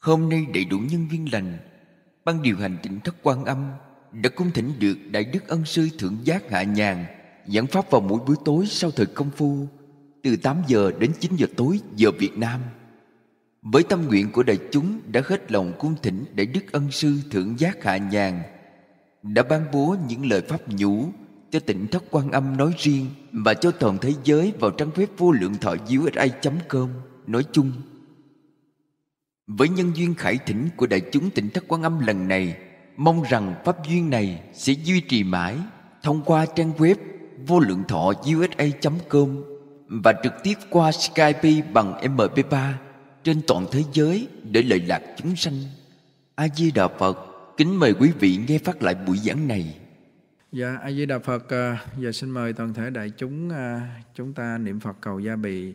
Hôm nay đầy đủ nhân viên lành Ban điều hành tỉnh thất quan âm Đã cung thỉnh được Đại Đức Ân Sư Thượng Giác Hạ Nhàn Giảng pháp vào mỗi buổi tối sau thời công phu Từ 8 giờ đến 9 giờ tối giờ Việt Nam Với tâm nguyện của đại chúng đã hết lòng cung thỉnh Đại Đức Ân Sư Thượng Giác Hạ Nhàn Đã ban bố những lời pháp nhũ cho tỉnh thất quan âm nói riêng và cho toàn thế giới vào trang web vô lượng thọ diếu com nói chung với nhân duyên khải thỉnh của đại chúng tỉnh thất quan âm lần này, mong rằng pháp duyên này sẽ duy trì mãi thông qua trang web vô lượng thọ usa.com và trực tiếp qua Skype bằng MP3 trên toàn thế giới để lợi lạc chúng sanh. A Di Đà Phật kính mời quý vị nghe phát lại buổi giảng này. Dạ, A Di Đà Phật, à, giờ xin mời toàn thể đại chúng à, chúng ta niệm Phật cầu gia bị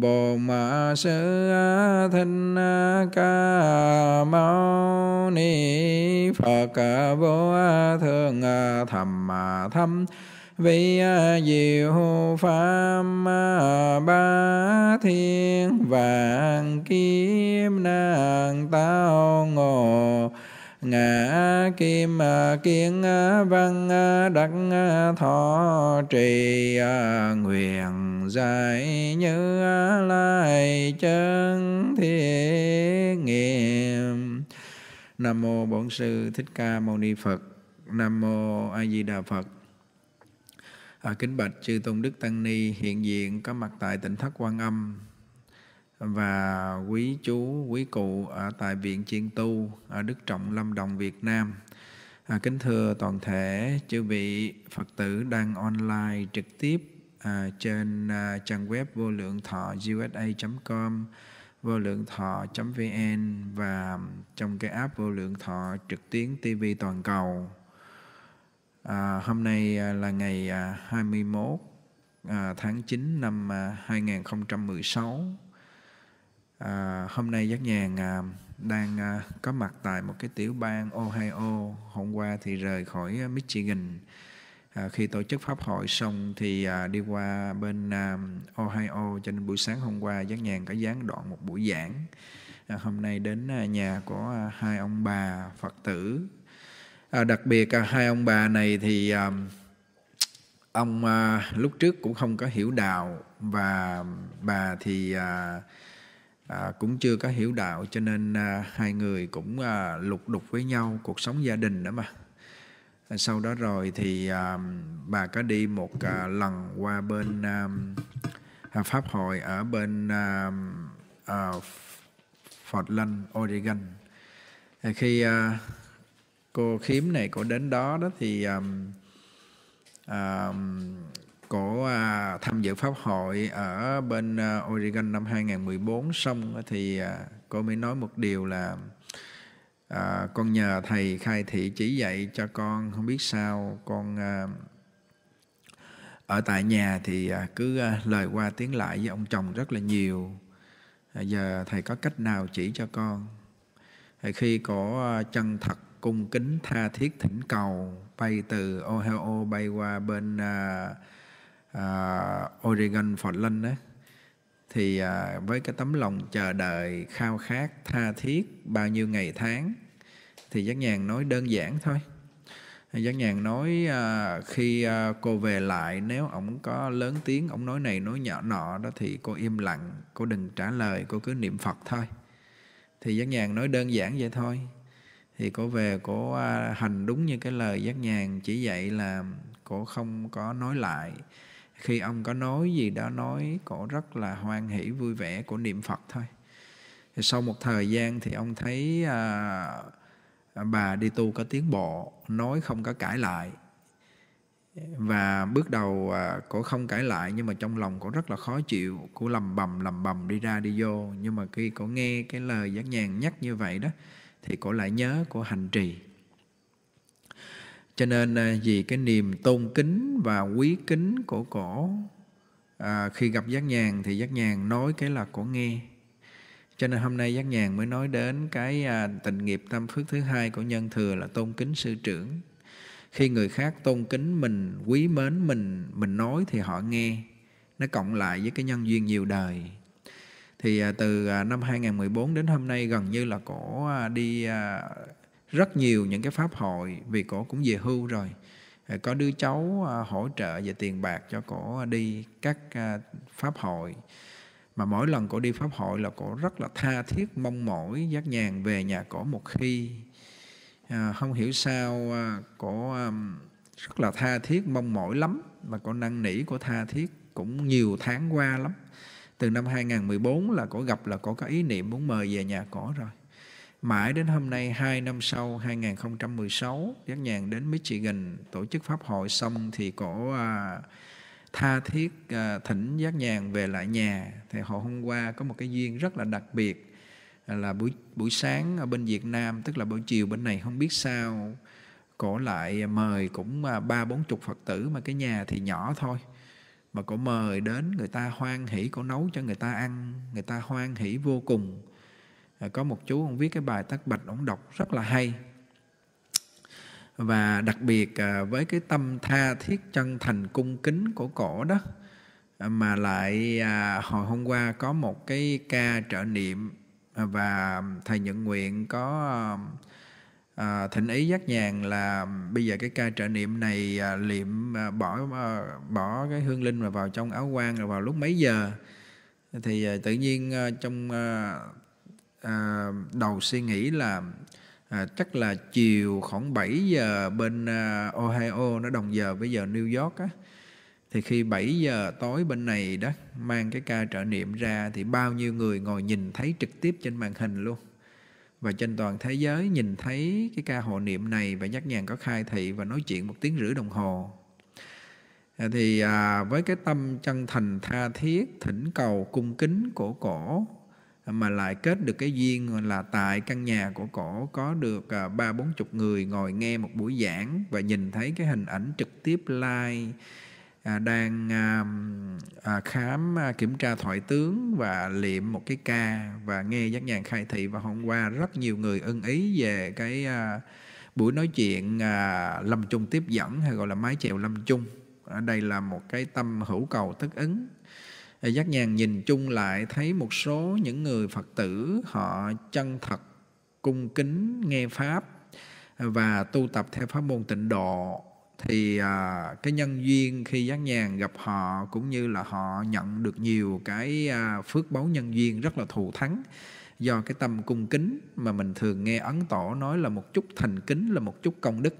bồ ma Sư Thinh Ca Mâu Ni Phật Vô Thượng Thầm Thâm Vi Diệu Pháp Ba Thiên Vạn Kim Nàng Tao Ngộ ngã kim à, kiến à, văn à, đắc thọ trì nguyện giải như lai chân thiện nghiệm nam mô bổn sư thích ca mâu ni phật nam mô a di đà phật kính bạch chư tôn đức tăng ni hiện diện có mặt tại tỉnh thất quan âm và quý chú quý cụ ở tại viện chiên tu ở đức trọng lâm đồng việt nam à, kính thưa toàn thể chư vị phật tử đang online trực tiếp à, trên à, trang web vô lượng thọ usa com vô lượng thọ vn và trong cái app vô lượng thọ trực tuyến tv toàn cầu à, hôm nay à, là ngày 21 à, à, tháng 9 năm 2016 à, À, hôm nay Giác Nhàn à, đang à, có mặt tại một cái tiểu bang Ohio. Hôm qua thì rời khỏi Michigan. À, khi tổ chức pháp hội xong thì à, đi qua bên à, Ohio cho nên buổi sáng hôm qua Giác Nhàn có gián đoạn một buổi giảng. À, hôm nay đến à, nhà của à, hai ông bà Phật tử. À, đặc biệt à, hai ông bà này thì à, ông à, lúc trước cũng không có hiểu đạo và bà thì à, à, cũng chưa có hiểu đạo cho nên à, hai người cũng à, lục đục với nhau cuộc sống gia đình đó mà à, sau đó rồi thì à, bà có đi một à, lần qua bên à, à pháp hội ở bên à, à, Portland Oregon à, khi à, cô khiếm này cô đến đó đó thì à, à, của à, tham dự pháp hội ở bên à, Oregon năm 2014 xong thì à, cô mới nói một điều là à, con nhờ thầy khai thị chỉ dạy cho con không biết sao con à, ở tại nhà thì à, cứ à, lời qua tiếng lại với ông chồng rất là nhiều à, giờ thầy có cách nào chỉ cho con à, khi có chân thật cung kính tha thiết thỉnh cầu bay từ Ohio bay qua bên uh, À, Oregon Phật Linh đó thì uh, với cái tấm lòng chờ đợi khao khát tha thiết bao nhiêu ngày tháng thì giác nhàn nói đơn giản thôi giác nhàn nói uh, khi uh, cô về lại nếu ổng có lớn tiếng ổng nói này nói nhỏ nọ đó thì cô im lặng cô đừng trả lời cô cứ niệm phật thôi thì giác nhàn nói đơn giản vậy thôi thì cô về cô uh, hành đúng như cái lời giác nhàn chỉ dạy là cô không có nói lại khi ông có nói gì đó nói cổ rất là hoan hỷ vui vẻ của niệm phật thôi thì sau một thời gian thì ông thấy à, à, bà đi tu có tiến bộ nói không có cãi lại và bước đầu à, cổ không cãi lại nhưng mà trong lòng cổ rất là khó chịu cổ lầm bầm lầm bầm đi ra đi vô nhưng mà khi cổ nghe cái lời giác nhàn nhắc như vậy đó thì cổ lại nhớ của hành trì cho nên à, vì cái niềm tôn kính và quý kính của cổ à, khi gặp giác nhàn thì giác nhàn nói cái là cổ nghe cho nên hôm nay giác nhàn mới nói đến cái à, tình nghiệp tâm phước thứ hai của nhân thừa là tôn kính sư trưởng khi người khác tôn kính mình quý mến mình mình nói thì họ nghe nó cộng lại với cái nhân duyên nhiều đời thì à, từ à, năm 2014 đến hôm nay gần như là cổ đi rất nhiều những cái pháp hội vì cổ cũng về hưu rồi à, có đứa cháu à, hỗ trợ về tiền bạc cho cổ đi các à, pháp hội mà mỗi lần cổ đi pháp hội là cổ rất là tha thiết mong mỏi giác nhàn về nhà cổ một khi à, không hiểu sao cổ rất là tha thiết mong mỏi lắm mà cổ năn nỉ cổ tha thiết cũng nhiều tháng qua lắm từ năm 2014 là cổ gặp là cổ có ý niệm muốn mời về nhà cổ rồi Mãi đến hôm nay, 2 năm sau, 2016, Giác Nhàn đến Michigan tổ chức Pháp hội xong thì cổ à, tha thiết à, thỉnh Giác Nhàn về lại nhà. Thì họ hôm qua có một cái duyên rất là đặc biệt à, là buổi buổi sáng ở bên Việt Nam, tức là buổi chiều bên này không biết sao, cổ lại mời cũng à, ba bốn chục Phật tử mà cái nhà thì nhỏ thôi mà cổ mời đến người ta hoan hỷ cổ nấu cho người ta ăn người ta hoan hỷ vô cùng À, có một chú ông viết cái bài tác bạch ông đọc rất là hay và đặc biệt à, với cái tâm tha thiết chân thành cung kính của cổ đó à, mà lại hồi hôm qua có một cái ca trợ niệm và thầy nhận nguyện có à, thỉnh ý giác nhàn là bây giờ cái ca trợ niệm này à, liệm bỏ bỏ cái hương linh mà vào trong áo quan rồi vào lúc mấy giờ thì tự nhiên trong Ờ, đầu suy nghĩ là à, chắc là chiều khoảng 7 giờ bên à, Ohio nó đồng giờ với giờ New York á thì khi 7 giờ tối bên này đó mang cái ca trợ niệm ra thì bao nhiêu người ngồi nhìn thấy trực tiếp trên màn hình luôn và trên toàn thế giới nhìn thấy cái ca hộ niệm này và nhắc nhàng có khai thị và nói chuyện một tiếng rưỡi đồng hồ thì à, với cái tâm chân thành tha thiết thỉnh cầu cung kính cổ cổ mà lại kết được cái duyên là tại căn nhà của cổ có được à, ba bốn chục người ngồi nghe một buổi giảng và nhìn thấy cái hình ảnh trực tiếp live à, đang à, khám kiểm tra thoại tướng và liệm một cái ca và nghe giác nhàn khai thị và hôm qua rất nhiều người ưng ý về cái buổi nói chuyện lâm chung tiếp dẫn hay gọi là mái chèo lâm chung ở đây là một cái tâm hữu cầu tức ứng Giác Nhàn nhìn chung lại thấy một số những người Phật tử họ chân thật, cung kính, nghe Pháp và tu tập theo pháp môn tịnh độ thì à, cái nhân duyên khi giác nhàn gặp họ cũng như là họ nhận được nhiều cái à, phước báu nhân duyên rất là thù thắng do cái tâm cung kính mà mình thường nghe ấn tổ nói là một chút thành kính là một chút công đức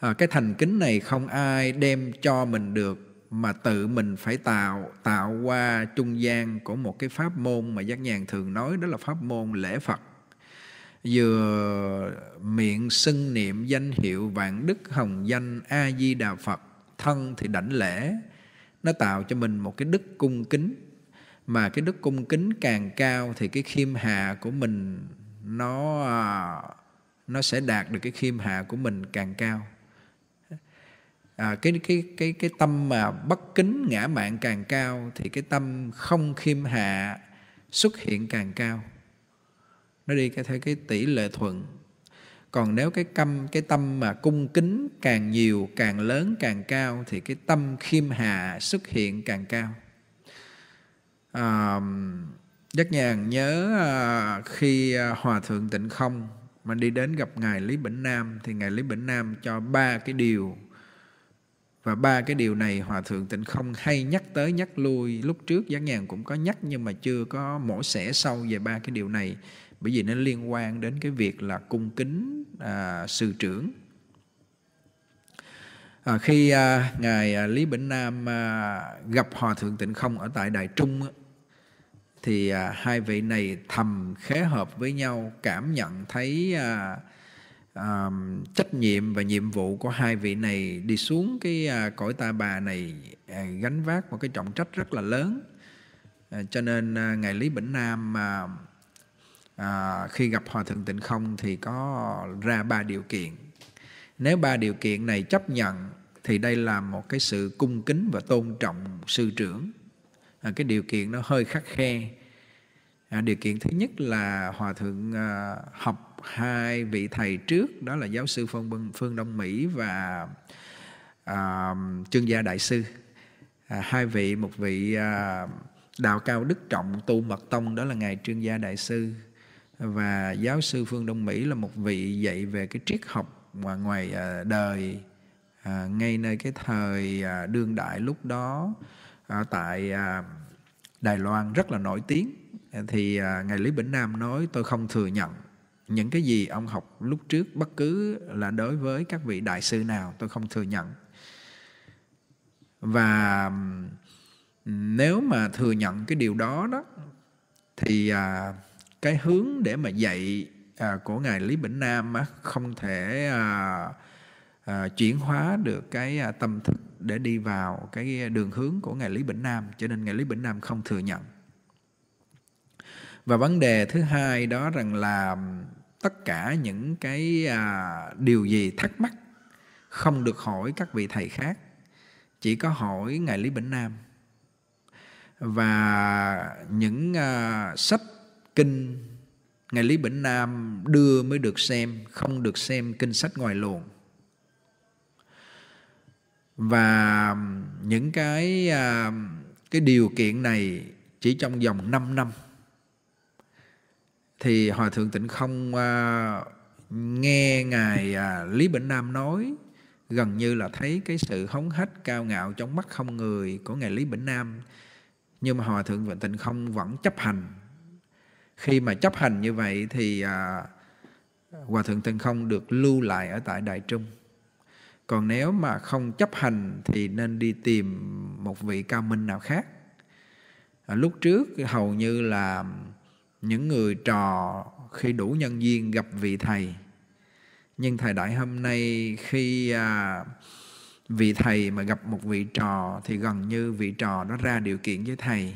à, cái thành kính này không ai đem cho mình được mà tự mình phải tạo tạo qua trung gian của một cái pháp môn mà giác nhàn thường nói đó là pháp môn lễ phật vừa miệng xưng niệm danh hiệu vạn đức hồng danh a di đà phật thân thì đảnh lễ nó tạo cho mình một cái đức cung kính mà cái đức cung kính càng cao thì cái khiêm hạ của mình nó à, nó sẽ đạt được cái khiêm hạ của mình càng cao à, cái cái cái cái tâm mà bất kính ngã mạn càng cao thì cái tâm không khiêm hạ xuất hiện càng cao nó đi theo cái tỷ lệ thuận còn nếu cái tâm cái tâm mà cung kính càng nhiều càng lớn càng cao thì cái tâm khiêm hạ xuất hiện càng cao à, Giác nhàn nhớ à, khi à, Hòa Thượng Tịnh Không mà đi đến gặp Ngài Lý Bỉnh Nam thì Ngài Lý Bỉnh Nam cho ba cái điều và ba cái điều này hòa thượng tịnh không hay nhắc tới nhắc lui lúc trước giáo nhàn cũng có nhắc nhưng mà chưa có mổ xẻ sâu về ba cái điều này bởi vì nó liên quan đến cái việc là cung kính à, sư trưởng à, khi à, ngài à, lý bỉnh nam à, gặp hòa thượng tịnh không ở tại đài trung á, thì à, hai vị này thầm khế hợp với nhau cảm nhận thấy à, à, trách nhiệm và nhiệm vụ của hai vị này đi xuống cái à, cõi ta bà này à, gánh vác một cái trọng trách rất là lớn à, cho nên à, ngài lý bỉnh nam à, à, khi gặp hòa thượng tịnh không thì có ra ba điều kiện nếu ba điều kiện này chấp nhận thì đây là một cái sự cung kính và tôn trọng sư trưởng à, cái điều kiện nó hơi khắc khe à, điều kiện thứ nhất là hòa thượng à, học hai vị thầy trước đó là giáo sư phương phương đông mỹ và à, chương gia đại sư à, hai vị một vị à, đạo cao đức trọng tu mật tông đó là ngài trương gia đại sư và giáo sư phương đông mỹ là một vị dạy về cái triết học ngoài, ngoài à, đời à, ngay nơi cái thời à, đương đại lúc đó à, tại à, đài loan rất là nổi tiếng thì à, ngài lý bỉnh nam nói tôi không thừa nhận những cái gì ông học lúc trước bất cứ là đối với các vị đại sư nào tôi không thừa nhận và nếu mà thừa nhận cái điều đó đó thì à, cái hướng để mà dạy à, của ngài Lý Bỉnh Nam á, không thể à, à, chuyển hóa được cái à, tâm thức để đi vào cái đường hướng của ngài Lý Bỉnh Nam cho nên ngài Lý Bỉnh Nam không thừa nhận và vấn đề thứ hai đó rằng là tất cả những cái à, điều gì thắc mắc không được hỏi các vị thầy khác chỉ có hỏi ngài lý bỉnh nam và những à, sách kinh ngài lý bỉnh nam đưa mới được xem không được xem kinh sách ngoài luồng và những cái à, cái điều kiện này chỉ trong vòng 5 năm thì hòa thượng tịnh không à, nghe ngài à, lý bỉnh nam nói gần như là thấy cái sự hống hách cao ngạo trong mắt không người của ngài lý bỉnh nam nhưng mà hòa thượng vĩnh tịnh không vẫn chấp hành khi mà chấp hành như vậy thì à, hòa thượng tịnh không được lưu lại ở tại đại trung còn nếu mà không chấp hành thì nên đi tìm một vị cao minh nào khác à, lúc trước hầu như là những người trò khi đủ nhân duyên gặp vị thầy nhưng thời đại hôm nay khi à, vị thầy mà gặp một vị trò thì gần như vị trò nó ra điều kiện với thầy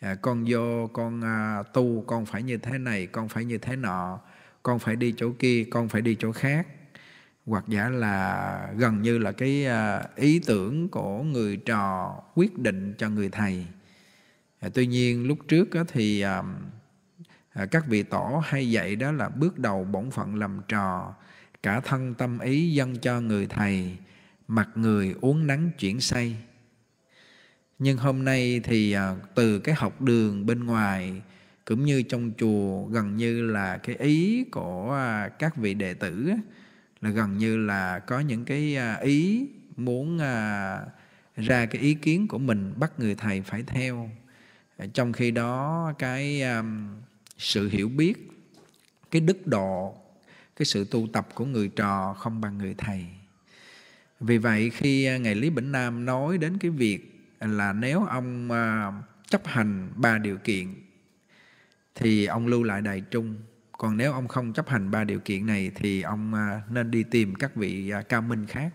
à, con vô con à, tu con phải như thế này con phải như thế nọ con phải đi chỗ kia con phải đi chỗ khác hoặc giả là gần như là cái à, ý tưởng của người trò quyết định cho người thầy à, tuy nhiên lúc trước thì à, À, các vị tổ hay dạy đó là bước đầu bổn phận làm trò cả thân tâm ý dâng cho người thầy mặt người uống nắng chuyển say nhưng hôm nay thì à, từ cái học đường bên ngoài cũng như trong chùa gần như là cái ý của à, các vị đệ tử là gần như là có những cái ý muốn ra cái ý kiến của mình bắt người thầy phải theo trong khi đó cái um, sự hiểu biết cái đức độ cái sự tu tập của người trò không bằng người thầy vì vậy khi à, ngài lý bỉnh nam nói đến cái việc là nếu ông à, chấp hành ba điều kiện thì ông lưu lại đài trung còn nếu ông không chấp hành ba điều kiện này thì ông à, nên đi tìm các vị cao minh khác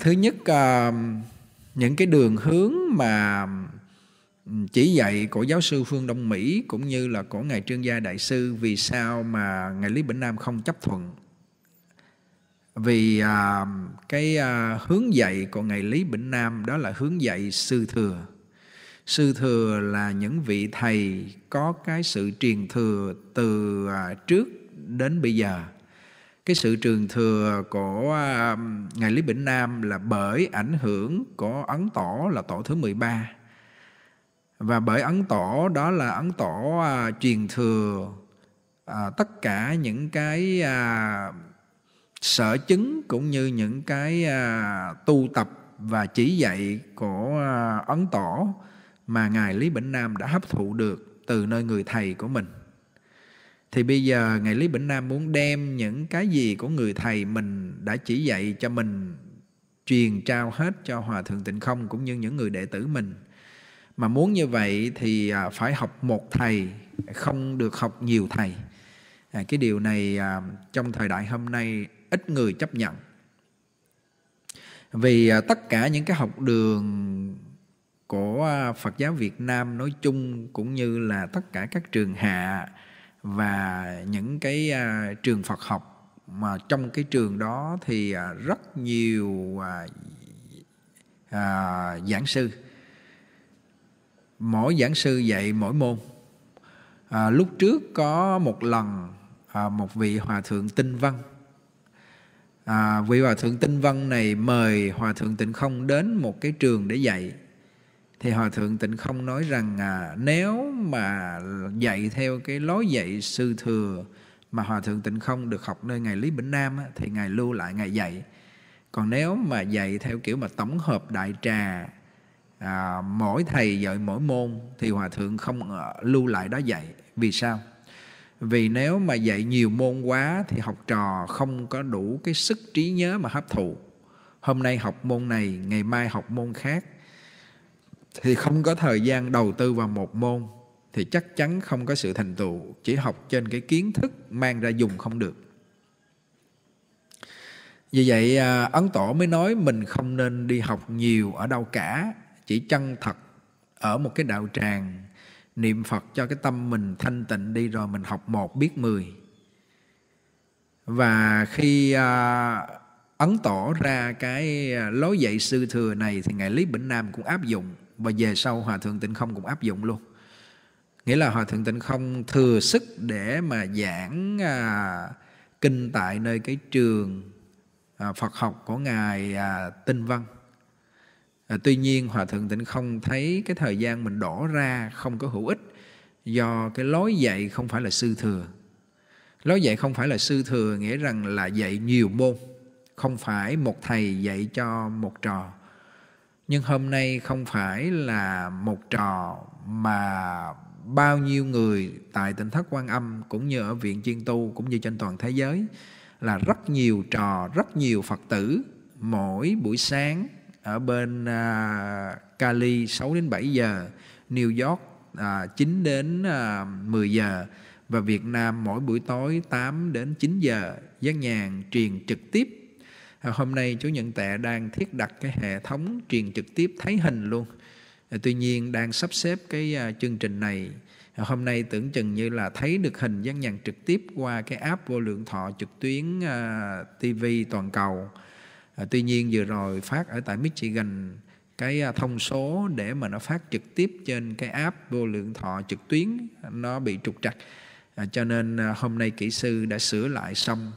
thứ nhất những cái đường hướng mà Ừ, chỉ dạy của giáo sư Phương Đông Mỹ cũng như là của Ngài Trương Gia Đại Sư vì sao mà Ngài Lý Bỉnh Nam không chấp thuận. Vì à, cái à, hướng dạy của Ngài Lý Bỉnh Nam đó là hướng dạy sư thừa. Sư thừa là những vị thầy có cái sự truyền thừa từ à, trước đến bây giờ. Cái sự truyền thừa của à, Ngài Lý Bỉnh Nam là bởi ảnh hưởng của Ấn Tổ là Tổ thứ 13. ba và bởi ấn tổ đó là ấn tổ à, truyền thừa à, tất cả những cái à, sở chứng cũng như những cái à, tu tập và chỉ dạy của à, ấn tổ mà ngài lý bỉnh nam đã hấp thụ được từ nơi người thầy của mình thì bây giờ ngài lý bỉnh nam muốn đem những cái gì của người thầy mình đã chỉ dạy cho mình truyền trao hết cho hòa thượng tịnh không cũng như những người đệ tử mình mà muốn như vậy thì à, phải học một thầy không được học nhiều thầy à, cái điều này à, trong thời đại hôm nay ít người chấp nhận vì à, tất cả những cái học đường của à, Phật giáo Việt Nam nói chung cũng như là tất cả các trường hạ và những cái à, trường Phật học mà trong cái trường đó thì à, rất nhiều à, à, giảng sư mỗi giảng sư dạy mỗi môn à, lúc trước có một lần à, một vị hòa thượng tinh văn à, vị hòa thượng tinh văn này mời hòa thượng tịnh không đến một cái trường để dạy thì hòa thượng tịnh không nói rằng à, nếu mà dạy theo cái lối dạy sư thừa mà hòa thượng tịnh không được học nơi ngài lý bỉnh nam á, thì ngài lưu lại ngài dạy còn nếu mà dạy theo kiểu mà tổng hợp đại trà à, mỗi thầy dạy mỗi môn thì hòa thượng không ờ, lưu lại đó dạy vì sao vì nếu mà dạy nhiều môn quá thì học trò không có đủ cái sức trí nhớ mà hấp thụ hôm nay học môn này ngày mai học môn khác thì không có thời gian đầu tư vào một môn thì chắc chắn không có sự thành tựu chỉ học trên cái kiến thức mang ra dùng không được vì vậy à, ấn tổ mới nói mình không nên đi học nhiều ở đâu cả chỉ chân thật ở một cái đạo tràng niệm phật cho cái tâm mình thanh tịnh đi rồi mình học một biết mười và khi à, ấn tỏ ra cái à, lối dạy sư thừa này thì ngài lý bỉnh nam cũng áp dụng và về sau hòa thượng tịnh không cũng áp dụng luôn nghĩa là hòa thượng tịnh không thừa sức để mà giảng à, kinh tại nơi cái trường à, phật học của ngài à, tinh văn à, tuy nhiên hòa thượng tịnh không thấy cái thời gian mình đổ ra không có hữu ích do cái lối dạy không phải là sư thừa lối dạy không phải là sư thừa nghĩa rằng là dạy nhiều môn không phải một thầy dạy cho một trò nhưng hôm nay không phải là một trò mà bao nhiêu người tại tỉnh thất quan âm cũng như ở viện chiên tu cũng như trên toàn thế giới là rất nhiều trò rất nhiều phật tử mỗi buổi sáng ở bên à, Cali 6 đến 7 giờ, New York à, 9 đến à, 10 giờ và Việt Nam mỗi buổi tối 8 đến 9 giờ giác nhàn truyền trực tiếp. À, hôm nay Chúa Nhận Tệ đang thiết đặt cái hệ thống truyền trực tiếp thấy hình luôn. À, tuy nhiên đang sắp xếp cái à, chương trình này à, hôm nay tưởng chừng như là thấy được hình giác nhàn trực tiếp qua cái app vô lượng thọ trực tuyến à, TV toàn cầu à, tuy nhiên vừa rồi phát ở tại Michigan cái à, thông số để mà nó phát trực tiếp trên cái app vô lượng thọ trực tuyến nó bị trục trặc à, cho nên à, hôm nay kỹ sư đã sửa lại xong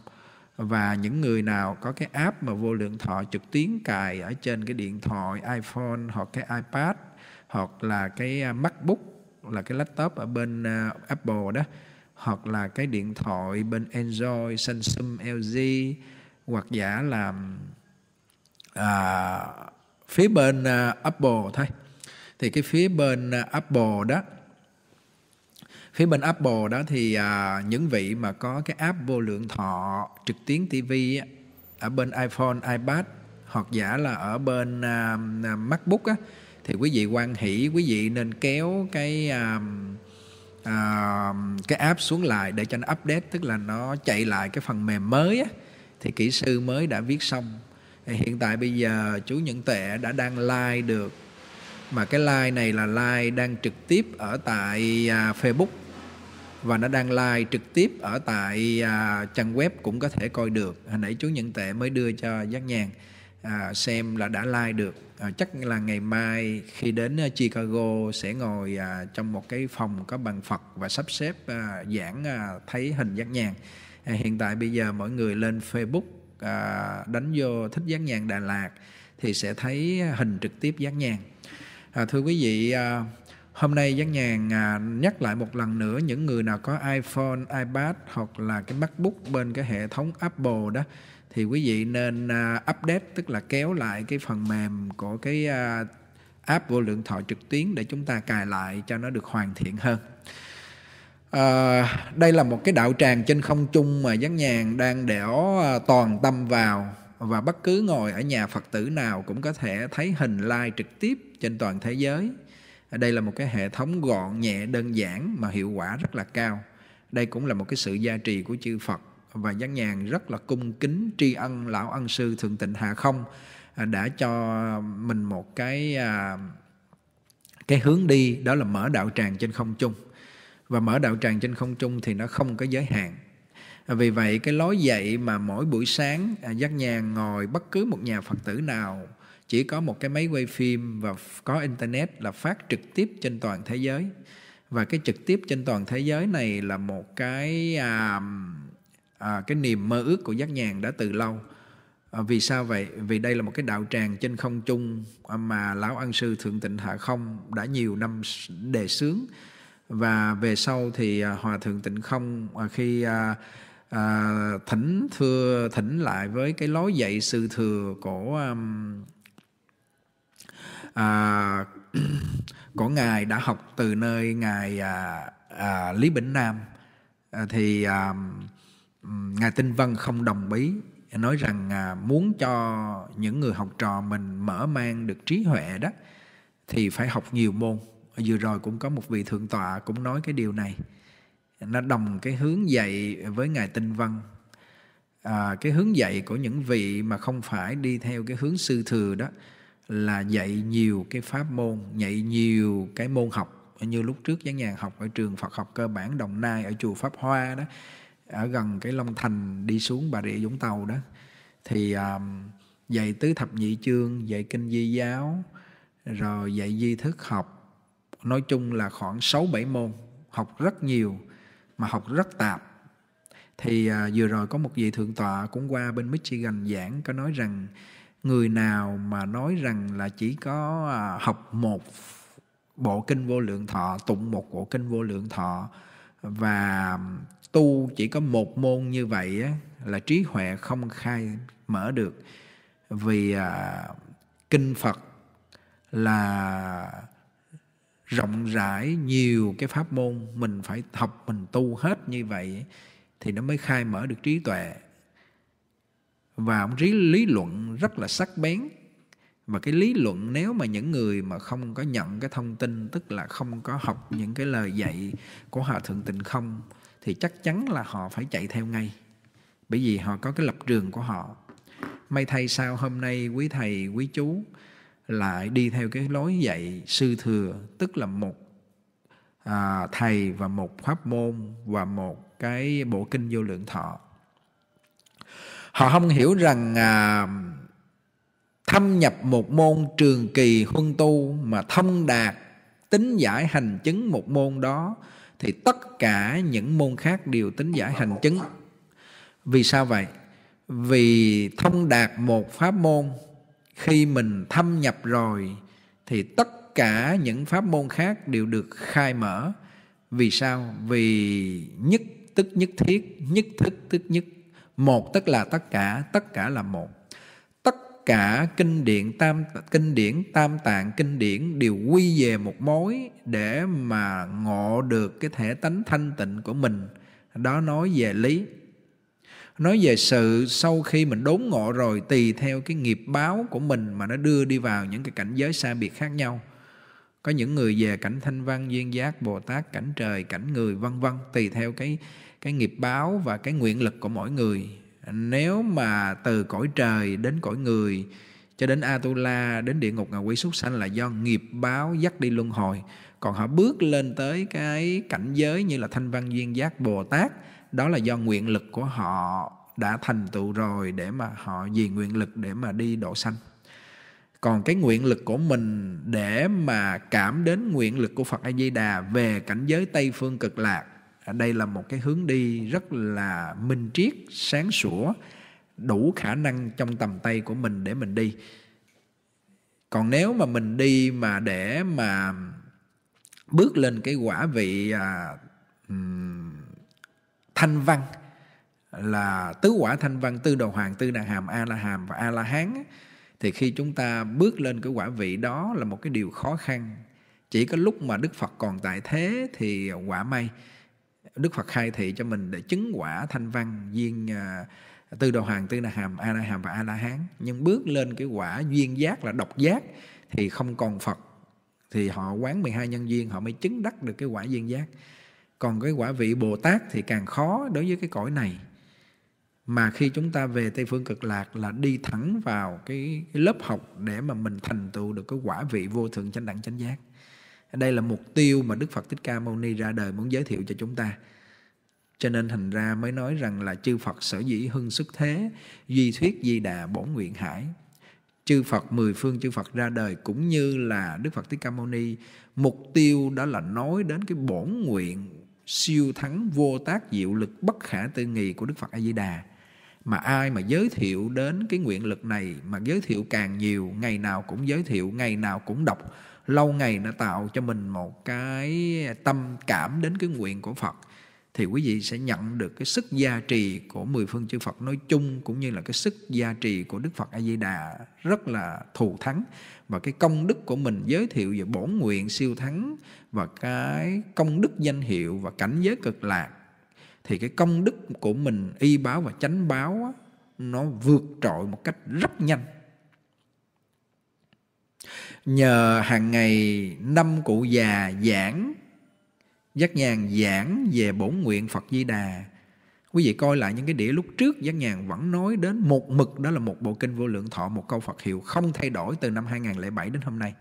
và những người nào có cái app mà vô lượng thọ trực tuyến cài ở trên cái điện thoại iPhone hoặc cái iPad hoặc là cái à, MacBook là cái laptop ở bên Apple đó hoặc là cái điện thoại bên Android, Samsung, LG hoặc giả làm à, phía bên uh, Apple thôi thì cái phía bên uh, Apple đó phía bên Apple đó thì à, những vị mà có cái app vô lượng thọ trực tuyến TV ở bên iPhone, iPad hoặc giả là ở bên à, à, MacBook á thì quý vị quan hỷ quý vị nên kéo cái à, à, cái app xuống lại để cho nó update tức là nó chạy lại cái phần mềm mới á thì kỹ sư mới đã viết xong hiện tại bây giờ chú nhận Tệ đã đang like được mà cái like này là like đang trực tiếp ở tại à, Facebook và nó đang like trực tiếp ở tại à, trang web cũng có thể coi được hồi nãy chú nhận tệ mới đưa cho giác nhàn à, xem là đã like được chắc là ngày mai khi đến Chicago sẽ ngồi trong một cái phòng có bàn Phật và sắp xếp à, giảng thấy hình giác nhàn hiện tại bây giờ mọi người lên Facebook à, đánh vô thích dán nhàn Đà Lạt thì sẽ thấy hình trực tiếp dán nhàn à, thưa quý vị à, hôm nay dán nhàn à, nhắc lại một lần nữa những người nào có iPhone iPad hoặc là cái MacBook bên cái hệ thống Apple đó thì quý vị nên à, update tức là kéo lại cái phần mềm của cái à, app vô lượng thọ trực tuyến để chúng ta cài lại cho nó được hoàn thiện hơn À, đây là một cái đạo tràng trên không trung mà Gián Nhàn đang đẻo ờ, toàn tâm vào và bất cứ ngồi ở nhà Phật tử nào cũng có thể thấy hình lai trực tiếp trên toàn thế giới. Đây là một cái hệ thống gọn nhẹ đơn giản mà hiệu quả rất là cao. Đây cũng là một cái sự gia trì của chư Phật và Gián Nhàn rất là cung kính tri ân lão ân sư Thượng Tịnh Hà Không à, đã cho mình một cái à, cái hướng đi đó là mở đạo tràng trên không trung và mở đạo tràng trên không trung thì nó không có giới hạn à, vì vậy cái lối dạy mà mỗi buổi sáng à, giác nhà ngồi bất cứ một nhà phật tử nào chỉ có một cái máy quay phim và có internet là phát trực tiếp trên toàn thế giới và cái trực tiếp trên toàn thế giới này là một cái à, à, cái niềm mơ ước của giác nhàn đã từ lâu à, vì sao vậy vì đây là một cái đạo tràng trên không trung à, mà lão an sư thượng tịnh hạ không đã nhiều năm đề xướng và về sau thì à, hòa thượng tịnh không à, khi à, thỉnh thưa thỉnh lại với cái lối dạy sư thừa của à, của ngài đã học từ nơi ngài à, à, Lý Bỉnh Nam à, thì à, ngài Tinh Vân không đồng ý nói rằng à, muốn cho những người học trò mình mở mang được trí huệ đó thì phải học nhiều môn vừa rồi cũng có một vị thượng tọa cũng nói cái điều này nó đồng cái hướng dạy với ngài tinh văn à, cái hướng dạy của những vị mà không phải đi theo cái hướng sư thừa đó là dạy nhiều cái pháp môn dạy nhiều cái môn học như lúc trước giáo nhàn học ở trường Phật học cơ bản Đồng Nai ở chùa Pháp Hoa đó ở gần cái Long Thành đi xuống Bà Rịa Vũng Tàu đó thì um, dạy tứ thập nhị chương dạy kinh di giáo rồi dạy di thức học nói chung là khoảng 6 7 môn, học rất nhiều mà học rất tạp. Thì à, vừa rồi có một vị thượng tọa cũng qua bên Michigan giảng có nói rằng người nào mà nói rằng là chỉ có à, học một bộ kinh vô lượng thọ, tụng một bộ kinh vô lượng thọ và tu chỉ có một môn như vậy á, là trí huệ không khai mở được vì à, kinh Phật là rộng rãi nhiều cái pháp môn mình phải học mình tu hết như vậy thì nó mới khai mở được trí tuệ và ông trí lý luận rất là sắc bén và cái lý luận nếu mà những người mà không có nhận cái thông tin tức là không có học những cái lời dạy của hòa thượng tịnh không thì chắc chắn là họ phải chạy theo ngay bởi vì họ có cái lập trường của họ may thay sao hôm nay quý thầy quý chú lại đi theo cái lối dạy sư thừa tức là một à, thầy và một pháp môn và một cái bộ kinh vô lượng thọ họ không hiểu rằng à, thâm nhập một môn trường kỳ huân tu mà thông đạt tính giải hành chứng một môn đó thì tất cả những môn khác đều tính giải hành chứng vì sao vậy vì thông đạt một pháp môn khi mình thâm nhập rồi thì tất cả những pháp môn khác đều được khai mở vì sao vì nhất tức nhất thiết nhất thức tức nhất một tức là tất cả tất cả là một tất cả kinh điển tam kinh điển tam tạng kinh điển đều quy về một mối để mà ngộ được cái thể tánh thanh tịnh của mình đó nói về lý nói về sự sau khi mình đốn ngộ rồi tùy theo cái nghiệp báo của mình mà nó đưa đi vào những cái cảnh giới xa biệt khác nhau có những người về cảnh thanh văn duyên giác bồ tát cảnh trời cảnh người vân vân tùy theo cái cái nghiệp báo và cái nguyện lực của mỗi người nếu mà từ cõi trời đến cõi người cho đến Atula đến địa ngục ngạ quỷ súc sanh là do nghiệp báo dắt đi luân hồi còn họ bước lên tới cái cảnh giới như là thanh văn duyên giác bồ tát đó là do nguyện lực của họ đã thành tựu rồi để mà họ vì nguyện lực để mà đi độ sanh còn cái nguyện lực của mình để mà cảm đến nguyện lực của Phật A Di Đà về cảnh giới Tây phương cực lạc à, đây là một cái hướng đi rất là minh triết sáng sủa đủ khả năng trong tầm tay của mình để mình đi còn nếu mà mình đi mà để mà bước lên cái quả vị à, thanh văn là tứ quả thanh văn tư đầu hoàng tư đàn hàm a la hàm và a la hán thì khi chúng ta bước lên cái quả vị đó là một cái điều khó khăn chỉ có lúc mà đức phật còn tại thế thì quả may đức phật khai thị cho mình để chứng quả thanh văn duyên à, tư đầu hoàng tư đà hàm a la hàm và a la hán nhưng bước lên cái quả duyên giác là độc giác thì không còn phật thì họ quán 12 nhân duyên họ mới chứng đắc được cái quả duyên giác còn cái quả vị bồ tát thì càng khó đối với cái cõi này mà khi chúng ta về tây phương cực lạc là đi thẳng vào cái, cái lớp học để mà mình thành tựu được cái quả vị vô thượng chánh đẳng chánh giác đây là mục tiêu mà đức phật thích ca mâu ni ra đời muốn giới thiệu cho chúng ta cho nên thành ra mới nói rằng là chư phật sở dĩ hưng xuất thế duy thuyết di đà bổn nguyện hải chư Phật mười phương chư Phật ra đời cũng như là Đức Phật Thích Ca Mâu Ni mục tiêu đó là nói đến cái bổn nguyện siêu thắng vô tác diệu lực bất khả tư nghị của Đức Phật A Di Đà mà ai mà giới thiệu đến cái nguyện lực này mà giới thiệu càng nhiều ngày nào cũng giới thiệu ngày nào cũng đọc lâu ngày nó tạo cho mình một cái tâm cảm đến cái nguyện của Phật thì quý vị sẽ nhận được cái sức gia trì của mười phương chư Phật nói chung cũng như là cái sức gia trì của Đức Phật A Di Đà rất là thù thắng và cái công đức của mình giới thiệu về bổn nguyện siêu thắng và cái công đức danh hiệu và cảnh giới cực lạc thì cái công đức của mình y báo và chánh báo nó vượt trội một cách rất nhanh nhờ hàng ngày năm cụ già giảng Giác nhàn giảng về bổn nguyện Phật Di Đà. Quý vị coi lại những cái đĩa lúc trước Giác nhàn vẫn nói đến một mực đó là một bộ kinh vô lượng thọ, một câu Phật hiệu không thay đổi từ năm 2007 đến hôm nay.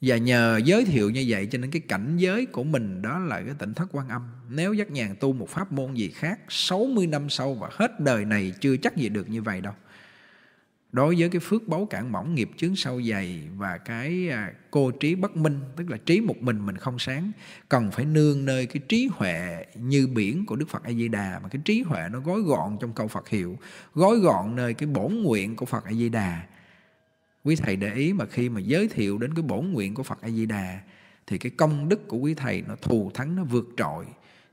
Và nhờ giới thiệu như vậy cho nên cái cảnh giới của mình đó là cái tỉnh thất quan âm. Nếu giác nhàn tu một pháp môn gì khác 60 năm sau và hết đời này chưa chắc gì được như vậy đâu đối với cái phước báu cạn mỏng nghiệp chướng sâu dày và cái à, cô trí bất minh tức là trí một mình mình không sáng cần phải nương nơi cái trí huệ như biển của đức phật a di đà mà cái trí huệ nó gói gọn trong câu phật hiệu gói gọn nơi cái bổn nguyện của phật a di đà quý thầy để ý mà khi mà giới thiệu đến cái bổn nguyện của phật a di đà thì cái công đức của quý thầy nó thù thắng nó vượt trội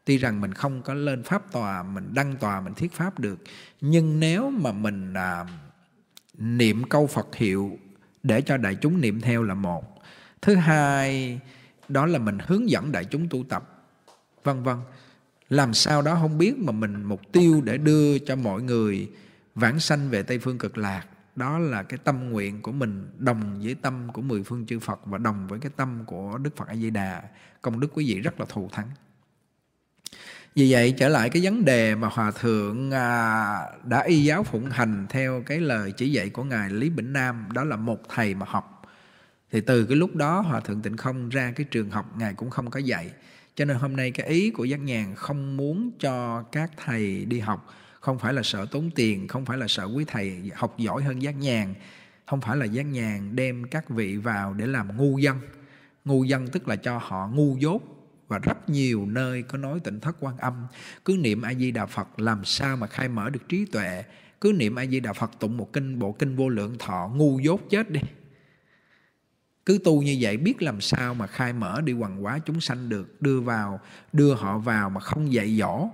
tuy rằng mình không có lên pháp tòa mình đăng tòa mình thuyết pháp được nhưng nếu mà mình à, niệm câu Phật hiệu để cho đại chúng niệm theo là một. Thứ hai, đó là mình hướng dẫn đại chúng tu tập. Vân vân. Làm sao đó không biết mà mình mục tiêu để đưa cho mọi người vãng sanh về Tây phương cực lạc. Đó là cái tâm nguyện của mình đồng với tâm của mười phương chư Phật và đồng với cái tâm của Đức Phật A Di Đà. Công đức quý vị rất là thù thắng vì vậy trở lại cái vấn đề mà hòa thượng à, đã y giáo phụng hành theo cái lời chỉ dạy của ngài lý bỉnh nam đó là một thầy mà học thì từ cái lúc đó hòa thượng tịnh không ra cái trường học ngài cũng không có dạy cho nên hôm nay cái ý của giác nhàn không muốn cho các thầy đi học không phải là sợ tốn tiền không phải là sợ quý thầy học giỏi hơn giác nhàn không phải là giác nhàn đem các vị vào để làm ngu dân ngu dân tức là cho họ ngu dốt và rất nhiều nơi có nói tỉnh thất quan âm cứ niệm a di đà phật làm sao mà khai mở được trí tuệ cứ niệm a di đà phật tụng một kinh bộ kinh vô lượng thọ ngu dốt chết đi cứ tu như vậy biết làm sao mà khai mở đi quần hóa chúng sanh được đưa vào đưa họ vào mà không dạy dỗ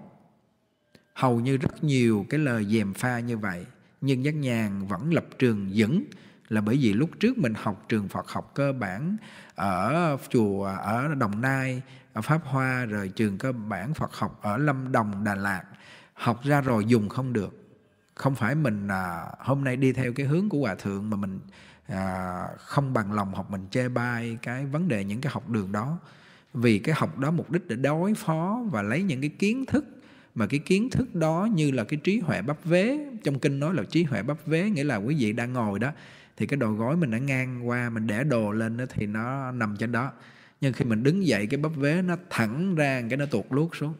hầu như rất nhiều cái lời dèm pha như vậy nhưng giác nhàn vẫn lập trường vững là bởi vì lúc trước mình học trường Phật học cơ bản ở chùa ở Đồng Nai pháp hoa rồi trường cơ bản phật học ở lâm đồng đà lạt học ra rồi dùng không được không phải mình à, hôm nay đi theo cái hướng của hòa thượng mà mình à, không bằng lòng học mình chê bai cái vấn đề những cái học đường đó vì cái học đó mục đích để đối phó và lấy những cái kiến thức mà cái kiến thức đó như là cái trí huệ bắp vế trong kinh nói là trí huệ bắp vế nghĩa là quý vị đang ngồi đó thì cái đồ gói mình đã ngang qua mình để đồ lên đó thì nó nằm trên đó nhưng khi mình đứng dậy cái bắp vế nó thẳng ra cái nó tuột lút xuống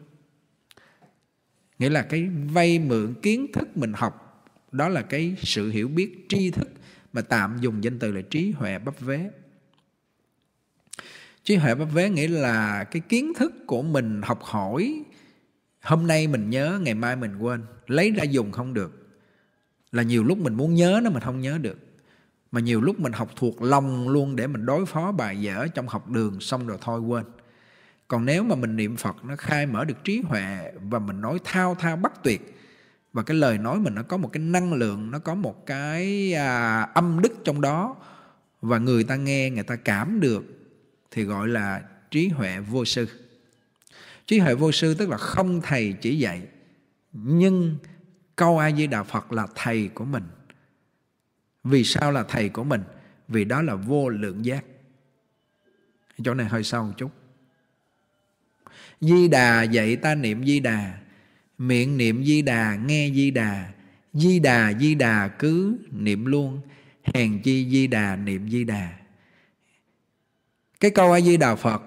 nghĩa là cái vay mượn kiến thức mình học đó là cái sự hiểu biết tri thức mà tạm dùng danh từ là trí huệ bắp vế trí huệ bắp vế nghĩa là cái kiến thức của mình học hỏi hôm nay mình nhớ ngày mai mình quên lấy ra dùng không được là nhiều lúc mình muốn nhớ nó mà không nhớ được mà nhiều lúc mình học thuộc lòng luôn để mình đối phó bài dở trong học đường xong rồi thôi quên còn nếu mà mình niệm phật nó khai mở được trí huệ và mình nói thao thao bất tuyệt và cái lời nói mình nó có một cái năng lượng nó có một cái à, âm đức trong đó và người ta nghe người ta cảm được thì gọi là trí huệ vô sư trí huệ vô sư tức là không thầy chỉ dạy nhưng câu a di đà phật là thầy của mình vì sao là thầy của mình? Vì đó là vô lượng giác. Chỗ này hơi sâu một chút. Di Đà dạy ta niệm Di Đà. Miệng niệm Di Đà, nghe Di Đà. Di Đà, Di Đà cứ niệm luôn. Hèn chi Di Đà, niệm Di Đà. Cái câu A Di Đà Phật,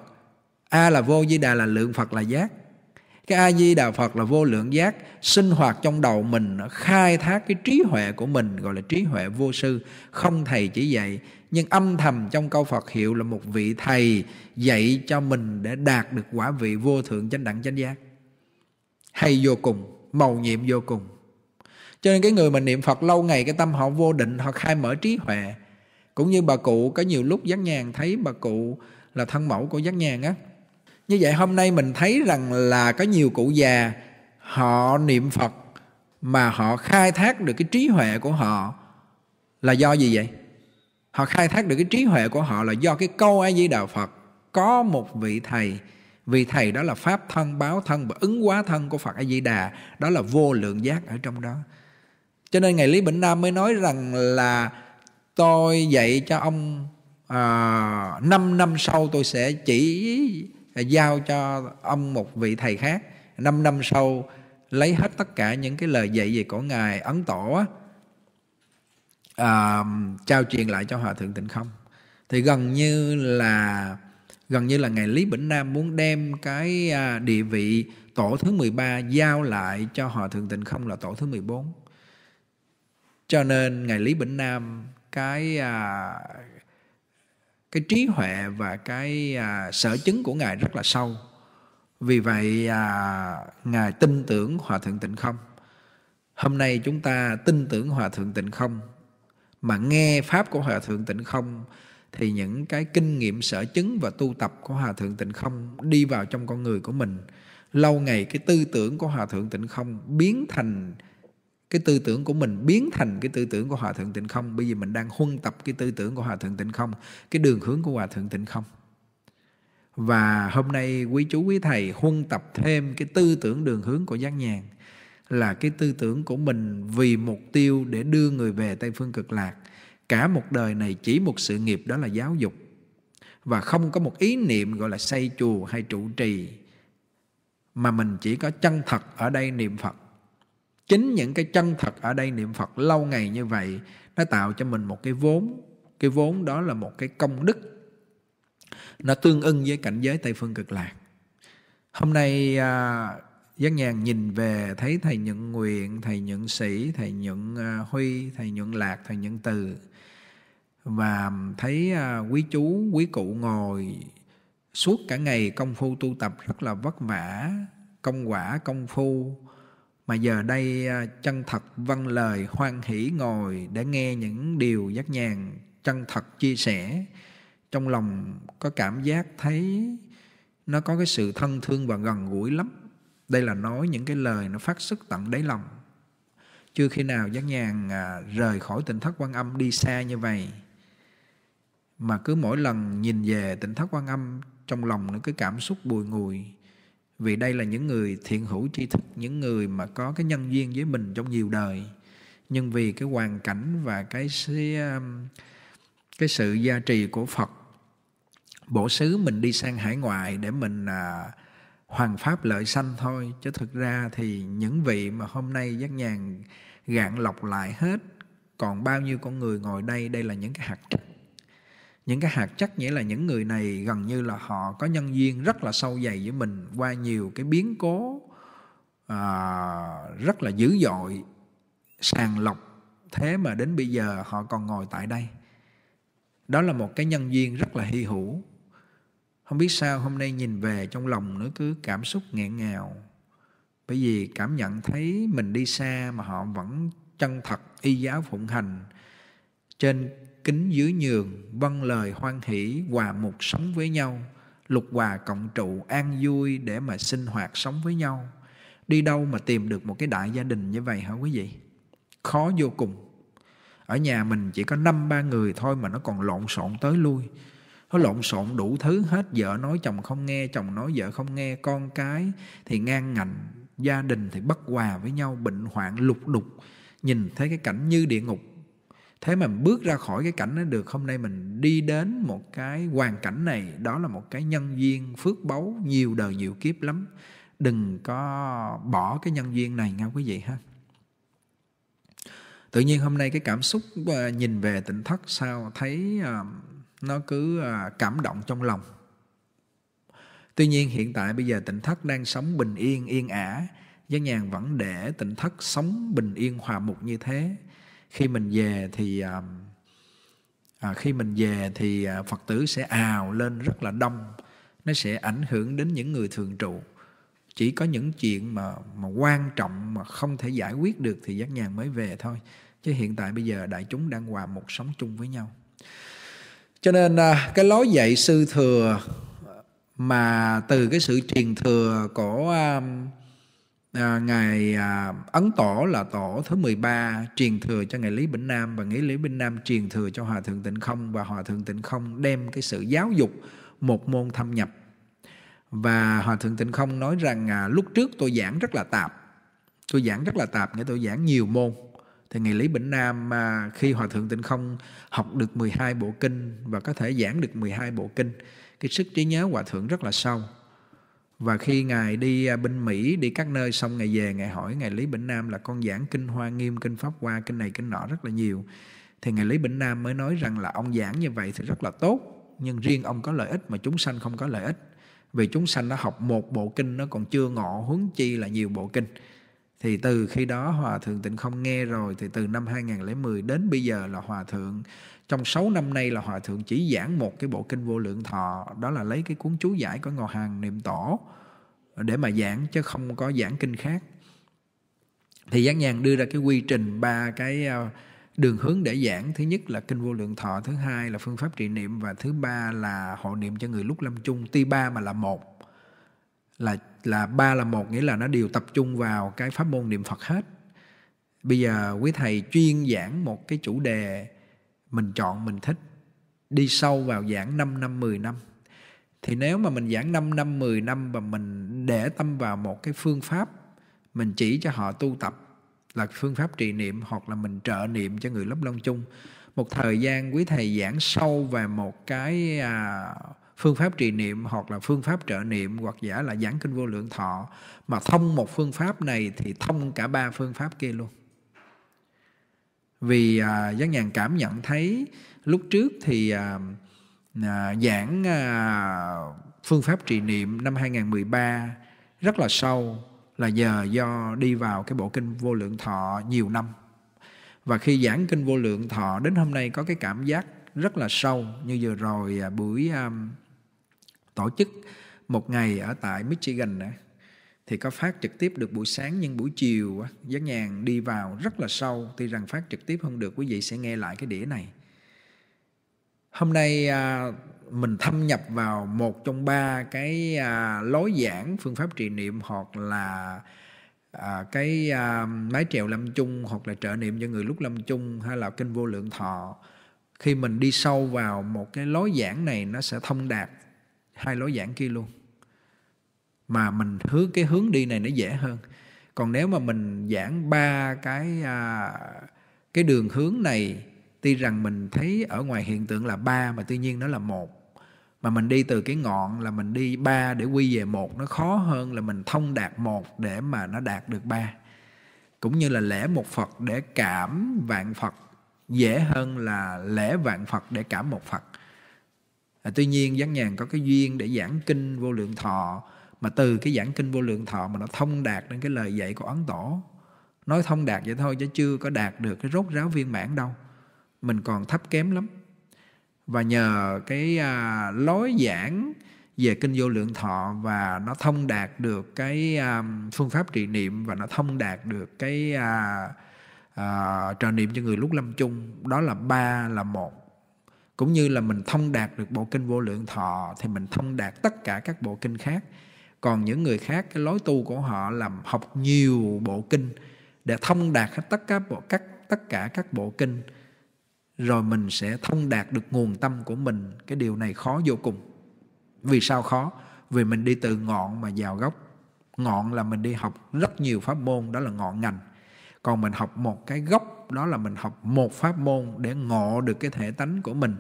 A là vô, Di Đà là lượng, Phật là giác cái a di đà phật là vô lượng giác sinh hoạt trong đầu mình khai thác cái trí huệ của mình gọi là trí huệ vô sư không thầy chỉ dạy nhưng âm thầm trong câu phật hiệu là một vị thầy dạy cho mình để đạt được quả vị vô thượng chánh đẳng chánh giác hay vô cùng màu nhiệm vô cùng cho nên cái người mà niệm phật lâu ngày cái tâm họ vô định họ khai mở trí huệ cũng như bà cụ có nhiều lúc giác nhàn thấy bà cụ là thân mẫu của giác nhàn á như vậy hôm nay mình thấy rằng là có nhiều cụ già họ niệm phật mà họ khai thác được cái trí huệ của họ là do gì vậy họ khai thác được cái trí huệ của họ là do cái câu a di đà phật có một vị thầy vị thầy đó là pháp thân báo thân và ứng hóa thân của phật a di đà đó là vô lượng giác ở trong đó cho nên ngày lý bỉnh nam mới nói rằng là tôi dạy cho ông à, 5 năm sau tôi sẽ chỉ giao cho ông một vị thầy khác năm năm sau lấy hết tất cả những cái lời dạy về của ngài ấn tổ á, à, trao truyền lại cho hòa thượng tịnh không thì gần như là gần như là ngài Lý Bỉnh Nam muốn đem cái à, địa vị tổ thứ 13 giao lại cho hòa thượng Tịnh Không là tổ thứ 14. Cho nên ngài Lý Bỉnh Nam cái à, cái trí huệ và cái à, sở chứng của ngài rất là sâu vì vậy à, ngài tin tưởng hòa thượng tịnh không hôm nay chúng ta tin tưởng hòa thượng tịnh không mà nghe pháp của hòa thượng tịnh không thì những cái kinh nghiệm sở chứng và tu tập của hòa thượng tịnh không đi vào trong con người của mình lâu ngày cái tư tưởng của hòa thượng tịnh không biến thành cái tư tưởng của mình biến thành cái tư tưởng của hòa thượng tịnh không bởi vì mình đang huân tập cái tư tưởng của hòa thượng tịnh không cái đường hướng của hòa thượng tịnh không và hôm nay quý chú quý thầy huân tập thêm cái tư tưởng đường hướng của giác nhàn là cái tư tưởng của mình vì mục tiêu để đưa người về tây phương cực lạc cả một đời này chỉ một sự nghiệp đó là giáo dục và không có một ý niệm gọi là xây chùa hay trụ trì mà mình chỉ có chân thật ở đây niệm phật chính những cái chân thật ở đây niệm phật lâu ngày như vậy nó tạo cho mình một cái vốn cái vốn đó là một cái công đức nó tương ưng với cảnh giới tây phương cực lạc hôm nay à, giác nhàn nhìn về thấy thầy nhận nguyện thầy nhận sĩ thầy nhận à, huy thầy nhận lạc thầy nhận từ và thấy à, quý chú quý cụ ngồi suốt cả ngày công phu tu tập rất là vất vả công quả công phu mà giờ đây à, chân thật văn vâng lời hoan hỷ ngồi để nghe những điều giác nhàn chân thật chia sẻ trong lòng có cảm giác thấy nó có cái sự thân thương và gần gũi lắm đây là nói những cái lời nó phát xuất tận đáy lòng chưa khi nào giác nhàn à, rời khỏi tỉnh thất quan âm đi xa như vậy mà cứ mỗi lần nhìn về tỉnh thất quan âm trong lòng nó cứ cảm xúc bùi ngùi vì đây là những người thiện hữu tri thức những người mà có cái nhân duyên với mình trong nhiều đời nhưng vì cái hoàn cảnh và cái um, cái sự gia trì của Phật bổ xứ mình đi sang hải ngoại để mình à, hoàn pháp lợi sanh thôi chứ thực ra thì những vị mà hôm nay giác nhàn gạn lọc lại hết còn bao nhiêu con người ngồi đây đây là những cái hạt những cái hạt chắc nghĩa là những người này gần như là họ có nhân duyên rất là sâu dày với mình qua nhiều cái biến cố à, rất là dữ dội sàng lọc thế mà đến bây giờ họ còn ngồi tại đây đó là một cái nhân duyên rất là hy hữu không biết sao hôm nay nhìn về trong lòng nó cứ cảm xúc nghẹn ngào bởi vì cảm nhận thấy mình đi xa mà họ vẫn chân thật y giáo phụng hành trên kính dưới nhường, vâng lời hoan hỷ, hòa mục sống với nhau, lục hòa cộng trụ, an vui để mà sinh hoạt sống với nhau. Đi đâu mà tìm được một cái đại gia đình như vậy hả quý vị? Khó vô cùng. Ở nhà mình chỉ có năm ba người thôi mà nó còn lộn xộn tới lui. Nó lộn xộn đủ thứ hết, vợ nói chồng không nghe, chồng nói vợ không nghe, con cái thì ngang ngạnh, gia đình thì bất hòa với nhau, bệnh hoạn lục đục. Nhìn thấy cái cảnh như địa ngục thế mà bước ra khỏi cái cảnh nó được hôm nay mình đi đến một cái hoàn cảnh này đó là một cái nhân duyên phước báu nhiều đời nhiều kiếp lắm đừng có bỏ cái nhân duyên này nha quý vị ha tự nhiên hôm nay cái cảm xúc ờ, nhìn về tỉnh thất sao thấy ờ, nó cứ ờ, cảm động trong lòng tuy nhiên hiện tại bây giờ tỉnh thất đang sống bình yên yên ả giác nhàn vẫn để tỉnh thất sống bình yên hòa mục như thế À, khi mình về thì à, khi mình về thì phật tử sẽ ào lên rất là đông nó sẽ ảnh hưởng đến những người thường trụ chỉ có những chuyện mà mà quan trọng mà không thể giải quyết được thì giác nhàn mới về thôi chứ hiện tại bây giờ đại chúng đang hòa một sống chung với nhau cho nên à, cái lối dạy sư thừa mà từ cái sự truyền thừa của à, ngài à, ấn tổ là tổ thứ 13 truyền thừa cho ngài Lý bình Nam và ngài Lý bình Nam truyền thừa cho hòa thượng Tịnh Không và hòa thượng Tịnh Không đem cái sự giáo dục một môn thâm nhập và hòa thượng Tịnh Không nói rằng à, lúc trước tôi giảng rất là tạp tôi giảng rất là tạp nghĩa tôi giảng nhiều môn thì ngài Lý bình Nam à, khi hòa thượng Tịnh Không học được 12 bộ kinh và có thể giảng được 12 bộ kinh cái sức trí nhớ hòa thượng rất là sâu và khi ngài đi à, bên mỹ đi các nơi xong ngài về ngài hỏi ngài lý bỉnh nam là con giảng kinh hoa nghiêm kinh pháp hoa kinh này kinh nọ rất là nhiều thì ngài lý bỉnh nam mới nói rằng là ông giảng như vậy thì rất là tốt nhưng riêng ông có lợi ích mà chúng sanh không có lợi ích vì chúng sanh đã học một bộ kinh nó còn chưa ngộ huống chi là nhiều bộ kinh thì từ khi đó Hòa Thượng Tịnh Không nghe rồi Thì từ năm 2010 đến bây giờ là Hòa Thượng trong 6 năm nay là hòa thượng chỉ giảng một cái bộ kinh vô lượng thọ đó là lấy cái cuốn chú giải của ngò hàng niệm tổ để mà giảng chứ không có giảng kinh khác thì giảng nhàn đưa ra cái quy trình ba cái ờ, đường hướng để giảng thứ nhất là kinh vô lượng thọ thứ hai là phương pháp trị niệm và thứ ba là hộ niệm cho người lúc lâm chung tuy ba mà là một là là ba là một nghĩa là nó đều tập trung vào cái pháp môn niệm phật hết bây giờ quý thầy chuyên giảng một cái chủ đề mình chọn mình thích đi sâu vào giảng 5 năm 10 năm thì nếu mà mình giảng 5 năm 10 năm và mình để tâm vào một cái phương pháp mình chỉ cho họ tu tập là phương pháp trì niệm hoặc là mình trợ niệm cho người lớp long chung một thời gian quý thầy giảng sâu về một cái à, phương pháp trì niệm hoặc là phương pháp trợ niệm hoặc giả là giảng kinh vô lượng thọ mà thông một phương pháp này thì thông cả ba phương pháp kia luôn vì à, giác nhàn cảm nhận thấy lúc trước thì à, à, giảng à, phương pháp trì niệm năm 2013 rất là sâu là giờ do đi vào cái bộ kinh vô lượng thọ nhiều năm và khi giảng kinh vô lượng thọ đến hôm nay có cái cảm giác rất là sâu như vừa rồi à, buổi um, tổ chức một ngày ở tại Michigan thì có phát trực tiếp được buổi sáng nhưng buổi chiều giá nhàn đi vào rất là sâu tuy rằng phát trực tiếp không được quý vị sẽ nghe lại cái đĩa này hôm nay à, mình thâm nhập vào một trong ba cái à, lối giảng phương pháp trì niệm hoặc là à, cái à, mái trèo lâm chung hoặc là trợ niệm cho người lúc lâm chung hay là kinh vô lượng thọ khi mình đi sâu vào một cái lối giảng này nó sẽ thông đạt hai lối giảng kia luôn mà mình hướng cái hướng đi này nó dễ hơn còn nếu mà mình giảng ba cái à, cái đường hướng này tuy rằng mình thấy ở ngoài hiện tượng là ba mà tuy nhiên nó là một mà mình đi từ cái ngọn là mình đi ba để quy về một nó khó hơn là mình thông đạt một để mà nó đạt được ba cũng như là lễ một phật để cảm vạn phật dễ hơn là lễ vạn phật để cảm một phật à, tuy nhiên gián nhàn có cái duyên để giảng kinh vô lượng thọ mà từ cái giảng kinh vô lượng thọ mà nó thông đạt đến cái lời dạy của ấn tổ nói thông đạt vậy thôi chứ chưa có đạt được cái rốt ráo viên mãn đâu mình còn thấp kém lắm và nhờ cái à, lối giảng về kinh vô lượng thọ và nó thông đạt được cái à, phương pháp trị niệm và nó thông đạt được cái à, à, trò niệm cho người lúc lâm chung đó là ba là một cũng như là mình thông đạt được bộ kinh vô lượng thọ thì mình thông đạt tất cả các bộ kinh khác còn những người khác cái lối tu của họ là học nhiều bộ kinh để thông đạt hết tất cả bộ các tất cả các bộ kinh rồi mình sẽ thông đạt được nguồn tâm của mình cái điều này khó vô cùng vì sao khó vì mình đi từ ngọn mà vào gốc ngọn là mình đi học rất nhiều pháp môn đó là ngọn ngành còn mình học một cái gốc đó là mình học một pháp môn để ngộ được cái thể tánh của mình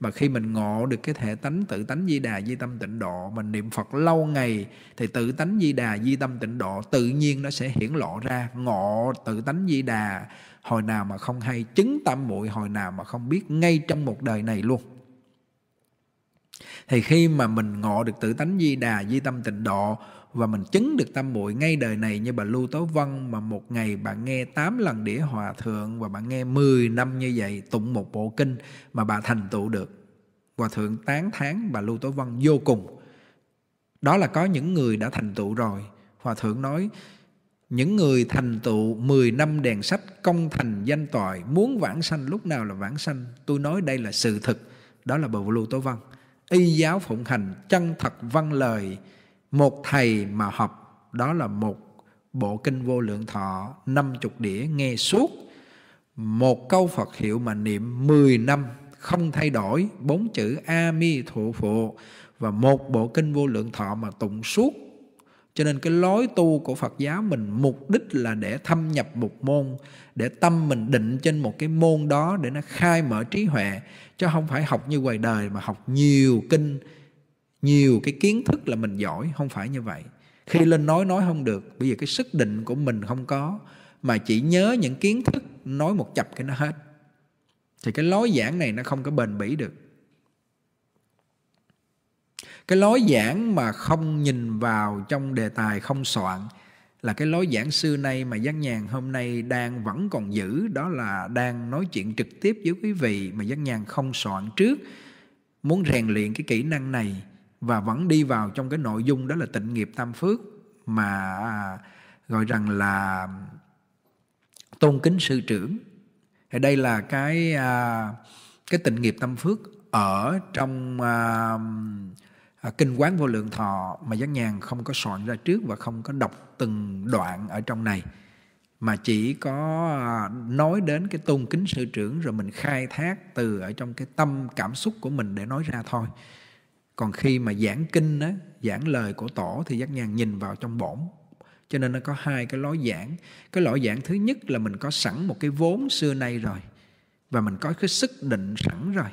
mà khi mình ngộ được cái thể tánh tự tánh di đà di tâm tịnh độ mình niệm phật lâu ngày thì tự tánh di đà di tâm tịnh độ tự nhiên nó sẽ hiển lộ ra ngộ tự tánh di đà hồi nào mà không hay chứng tam muội hồi nào mà không biết ngay trong một đời này luôn thì khi mà mình ngộ được tự tánh di đà di tâm tịnh độ và mình chứng được tâm muội ngay đời này như bà Lưu Tố Vân mà một ngày bạn nghe 8 lần đĩa hòa thượng và bạn nghe 10 năm như vậy tụng một bộ kinh mà bà thành tựu được. Hòa thượng tán thán bà Lưu Tố Vân vô cùng. Đó là có những người đã thành tựu rồi. Hòa thượng nói những người thành tựu 10 năm đèn sách công thành danh toại muốn vãng sanh lúc nào là vãng sanh. Tôi nói đây là sự thực. Đó là bà Lưu Tố Vân. Y giáo phụng hành chân thật văn vâng lời một thầy mà học đó là một bộ kinh vô lượng thọ, năm chục đĩa nghe suốt. Một câu Phật hiệu mà niệm 10 năm không thay đổi, bốn chữ A Mi Thụ Phụ và một bộ kinh vô lượng thọ mà tụng suốt. Cho nên cái lối tu của Phật giáo mình mục đích là để thâm nhập một môn, để tâm mình định trên một cái môn đó để nó khai mở trí huệ, chứ không phải học như ngoài đời mà học nhiều kinh nhiều cái kiến thức là mình giỏi không phải như vậy khi lên nói nói không được bây giờ cái sức định của mình không có mà chỉ nhớ những kiến thức nói một chập cái nó hết thì cái lối giảng này nó không có bền bỉ được cái lối giảng mà không nhìn vào trong đề tài không soạn là cái lối giảng xưa nay mà Giác Nhàn hôm nay đang vẫn còn giữ đó là đang nói chuyện trực tiếp với quý vị mà Giác Nhàn không soạn trước muốn rèn luyện cái kỹ năng này và vẫn đi vào trong cái nội dung đó là tịnh nghiệp tam phước mà à, gọi rằng là tôn kính sư trưởng thì đây là cái à, cái tịnh nghiệp tâm phước ở trong à, à, kinh quán vô lượng thọ mà giác nhàn không có soạn ra trước và không có đọc từng đoạn ở trong này mà chỉ có nói đến cái tôn kính sư trưởng rồi mình khai thác từ ở trong cái tâm cảm xúc của mình để nói ra thôi còn khi mà giảng kinh á giảng lời của tổ thì giác nhàn nhìn vào trong bổn cho nên nó có hai cái lối giảng cái lối giảng thứ nhất là mình có sẵn một cái vốn xưa nay rồi và mình có cái sức định sẵn rồi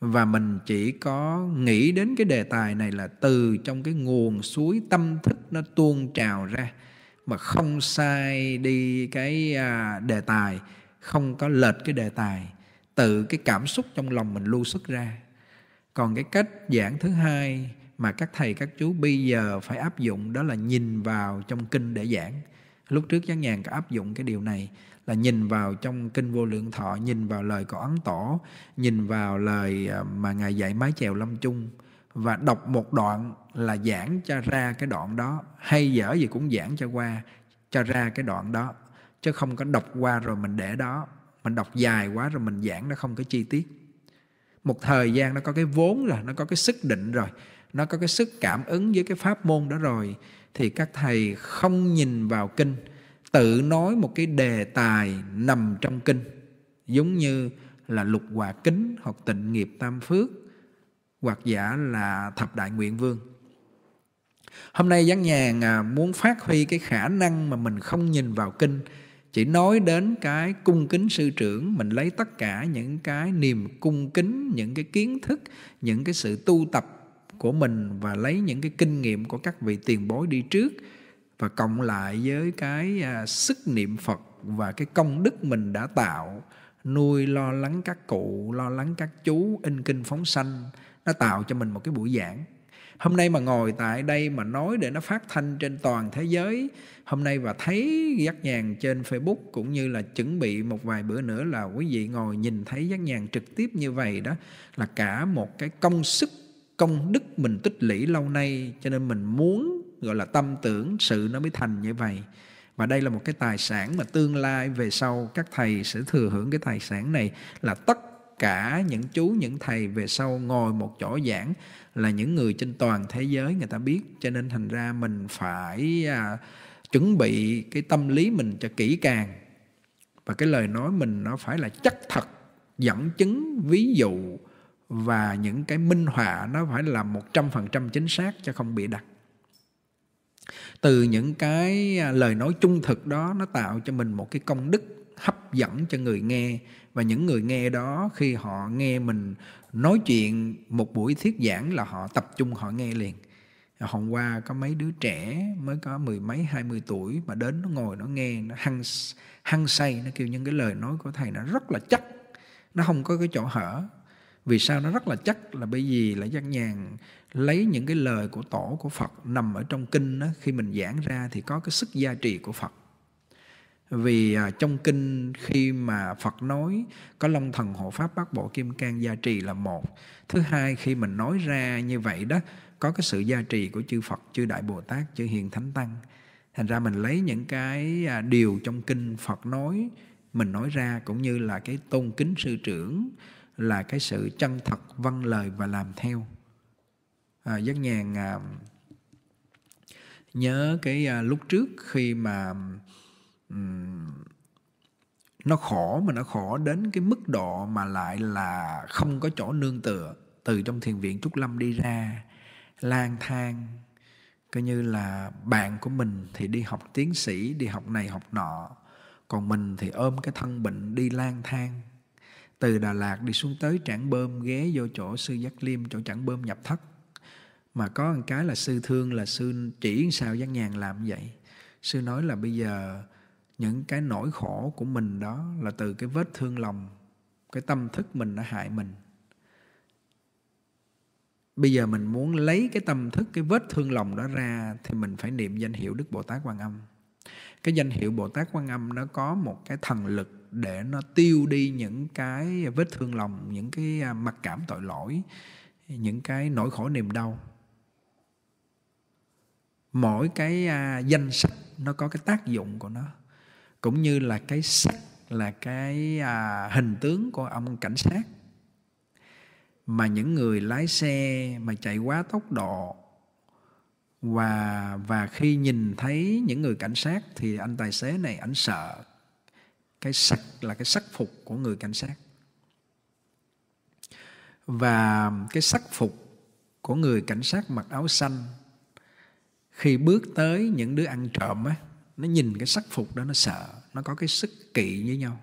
và mình chỉ có nghĩ đến cái đề tài này là từ trong cái nguồn suối tâm thức nó tuôn trào ra mà không sai đi cái à, đề tài không có lệch cái đề tài từ cái cảm xúc trong lòng mình lưu xuất ra còn cái cách giảng thứ hai mà các thầy các chú bây giờ phải áp dụng đó là nhìn vào trong kinh để giảng lúc trước gián nhàn có áp dụng cái điều này là nhìn vào trong kinh vô lượng thọ nhìn vào lời của ấn tổ nhìn vào lời à, mà ngài dạy mái chèo lâm chung và đọc một đoạn là giảng cho ra cái đoạn đó hay dở gì cũng giảng cho qua cho ra cái đoạn đó chứ không có đọc qua rồi mình để đó mình đọc dài quá rồi mình giảng nó không có chi tiết một thời gian nó có cái vốn rồi nó có cái sức định rồi nó có cái sức cảm ứng với cái pháp môn đó rồi thì các thầy không nhìn vào kinh tự nói một cái đề tài nằm trong kinh giống như là lục hòa kính hoặc tịnh nghiệp tam phước hoặc giả là thập đại nguyện vương hôm nay gián nhàn à, muốn phát huy cái khả năng mà mình không nhìn vào kinh chỉ nói đến cái cung kính sư trưởng mình lấy tất cả những cái niềm cung kính những cái kiến thức những cái sự tu tập của mình và lấy những cái kinh nghiệm của các vị tiền bối đi trước và cộng lại với cái à, sức niệm phật và cái công đức mình đã tạo nuôi lo lắng các cụ lo lắng các chú in kinh phóng sanh nó tạo cho mình một cái buổi giảng hôm nay mà ngồi tại đây mà nói để nó phát thanh trên toàn thế giới hôm nay và thấy giác nhàn trên facebook cũng như là chuẩn bị một vài bữa nữa là quý vị ngồi nhìn thấy giác nhàn trực tiếp như vậy đó là cả một cái công sức công đức mình tích lũy lâu nay cho nên mình muốn gọi là tâm tưởng sự nó mới thành như vậy và đây là một cái tài sản mà tương lai về sau các thầy sẽ thừa hưởng cái tài sản này là tất cả những chú những thầy về sau ngồi một chỗ giảng là những người trên toàn thế giới người ta biết cho nên thành ra mình phải à, chuẩn bị cái tâm lý mình cho kỹ càng và cái lời nói mình nó phải là chắc thật dẫn chứng ví dụ và những cái minh họa nó phải là một trăm phần trăm chính xác cho không bị đặt từ những cái à, lời nói trung thực đó nó tạo cho mình một cái công đức hấp dẫn cho người nghe và những người nghe đó khi họ nghe mình nói chuyện một buổi thuyết giảng là họ tập trung họ nghe liền hôm qua có mấy đứa trẻ mới có mười mấy hai mươi tuổi mà đến nó ngồi nó nghe nó hăng hăng say nó kêu những cái lời nói của thầy nó rất là chắc nó không có cái chỗ hở vì sao nó rất là chắc là bởi vì là giác nhàn lấy những cái lời của tổ của phật nằm ở trong kinh đó, khi mình giảng ra thì có cái sức gia trì của phật vì à, trong kinh khi mà Phật nói có long thần hộ pháp bát bộ kim cang gia trì là một thứ hai khi mình nói ra như vậy đó có cái sự gia trì của chư Phật chư Đại Bồ Tát chư Hiền Thánh Tăng thành ra mình lấy những cái à, điều trong kinh Phật nói mình nói ra cũng như là cái tôn kính sư trưởng là cái sự chân thật văn vâng lời và làm theo à, giác nhàn à, nhớ cái à, lúc trước khi mà nó khổ mà nó khổ đến cái mức độ mà lại là không có chỗ nương tựa từ trong thiền viện trúc lâm đi ra lang thang coi như là bạn của mình thì đi học tiến sĩ đi học này học nọ còn mình thì ôm cái thân bệnh đi lang thang từ Đà Lạt đi xuống tới Trảng Bơm ghé vô chỗ sư Giác Liêm chỗ Trảng Bơm nhập thất mà có một cái là sư thương là sư chỉ sao Giác Nhàn làm vậy sư nói là bây giờ những cái nỗi khổ của mình đó là từ cái vết thương lòng cái tâm thức mình đã hại mình bây giờ mình muốn lấy cái tâm thức cái vết thương lòng đó ra thì mình phải niệm danh hiệu đức bồ tát quan âm cái danh hiệu bồ tát quan âm nó có một cái thần lực để nó tiêu đi những cái vết thương lòng những cái à, mặc cảm tội lỗi những cái nỗi khổ niềm đau mỗi cái à, danh sách nó có cái tác dụng của nó cũng như là cái sắc là cái à, hình tướng của ông cảnh sát mà những người lái xe mà chạy quá tốc độ và và khi nhìn thấy những người cảnh sát thì anh tài xế này ảnh sợ cái sắc là cái sắc phục của người cảnh sát và cái sắc phục của người cảnh sát mặc áo xanh khi bước tới những đứa ăn trộm ấy nó nhìn cái sắc phục đó nó sợ nó có cái sức kỵ với nhau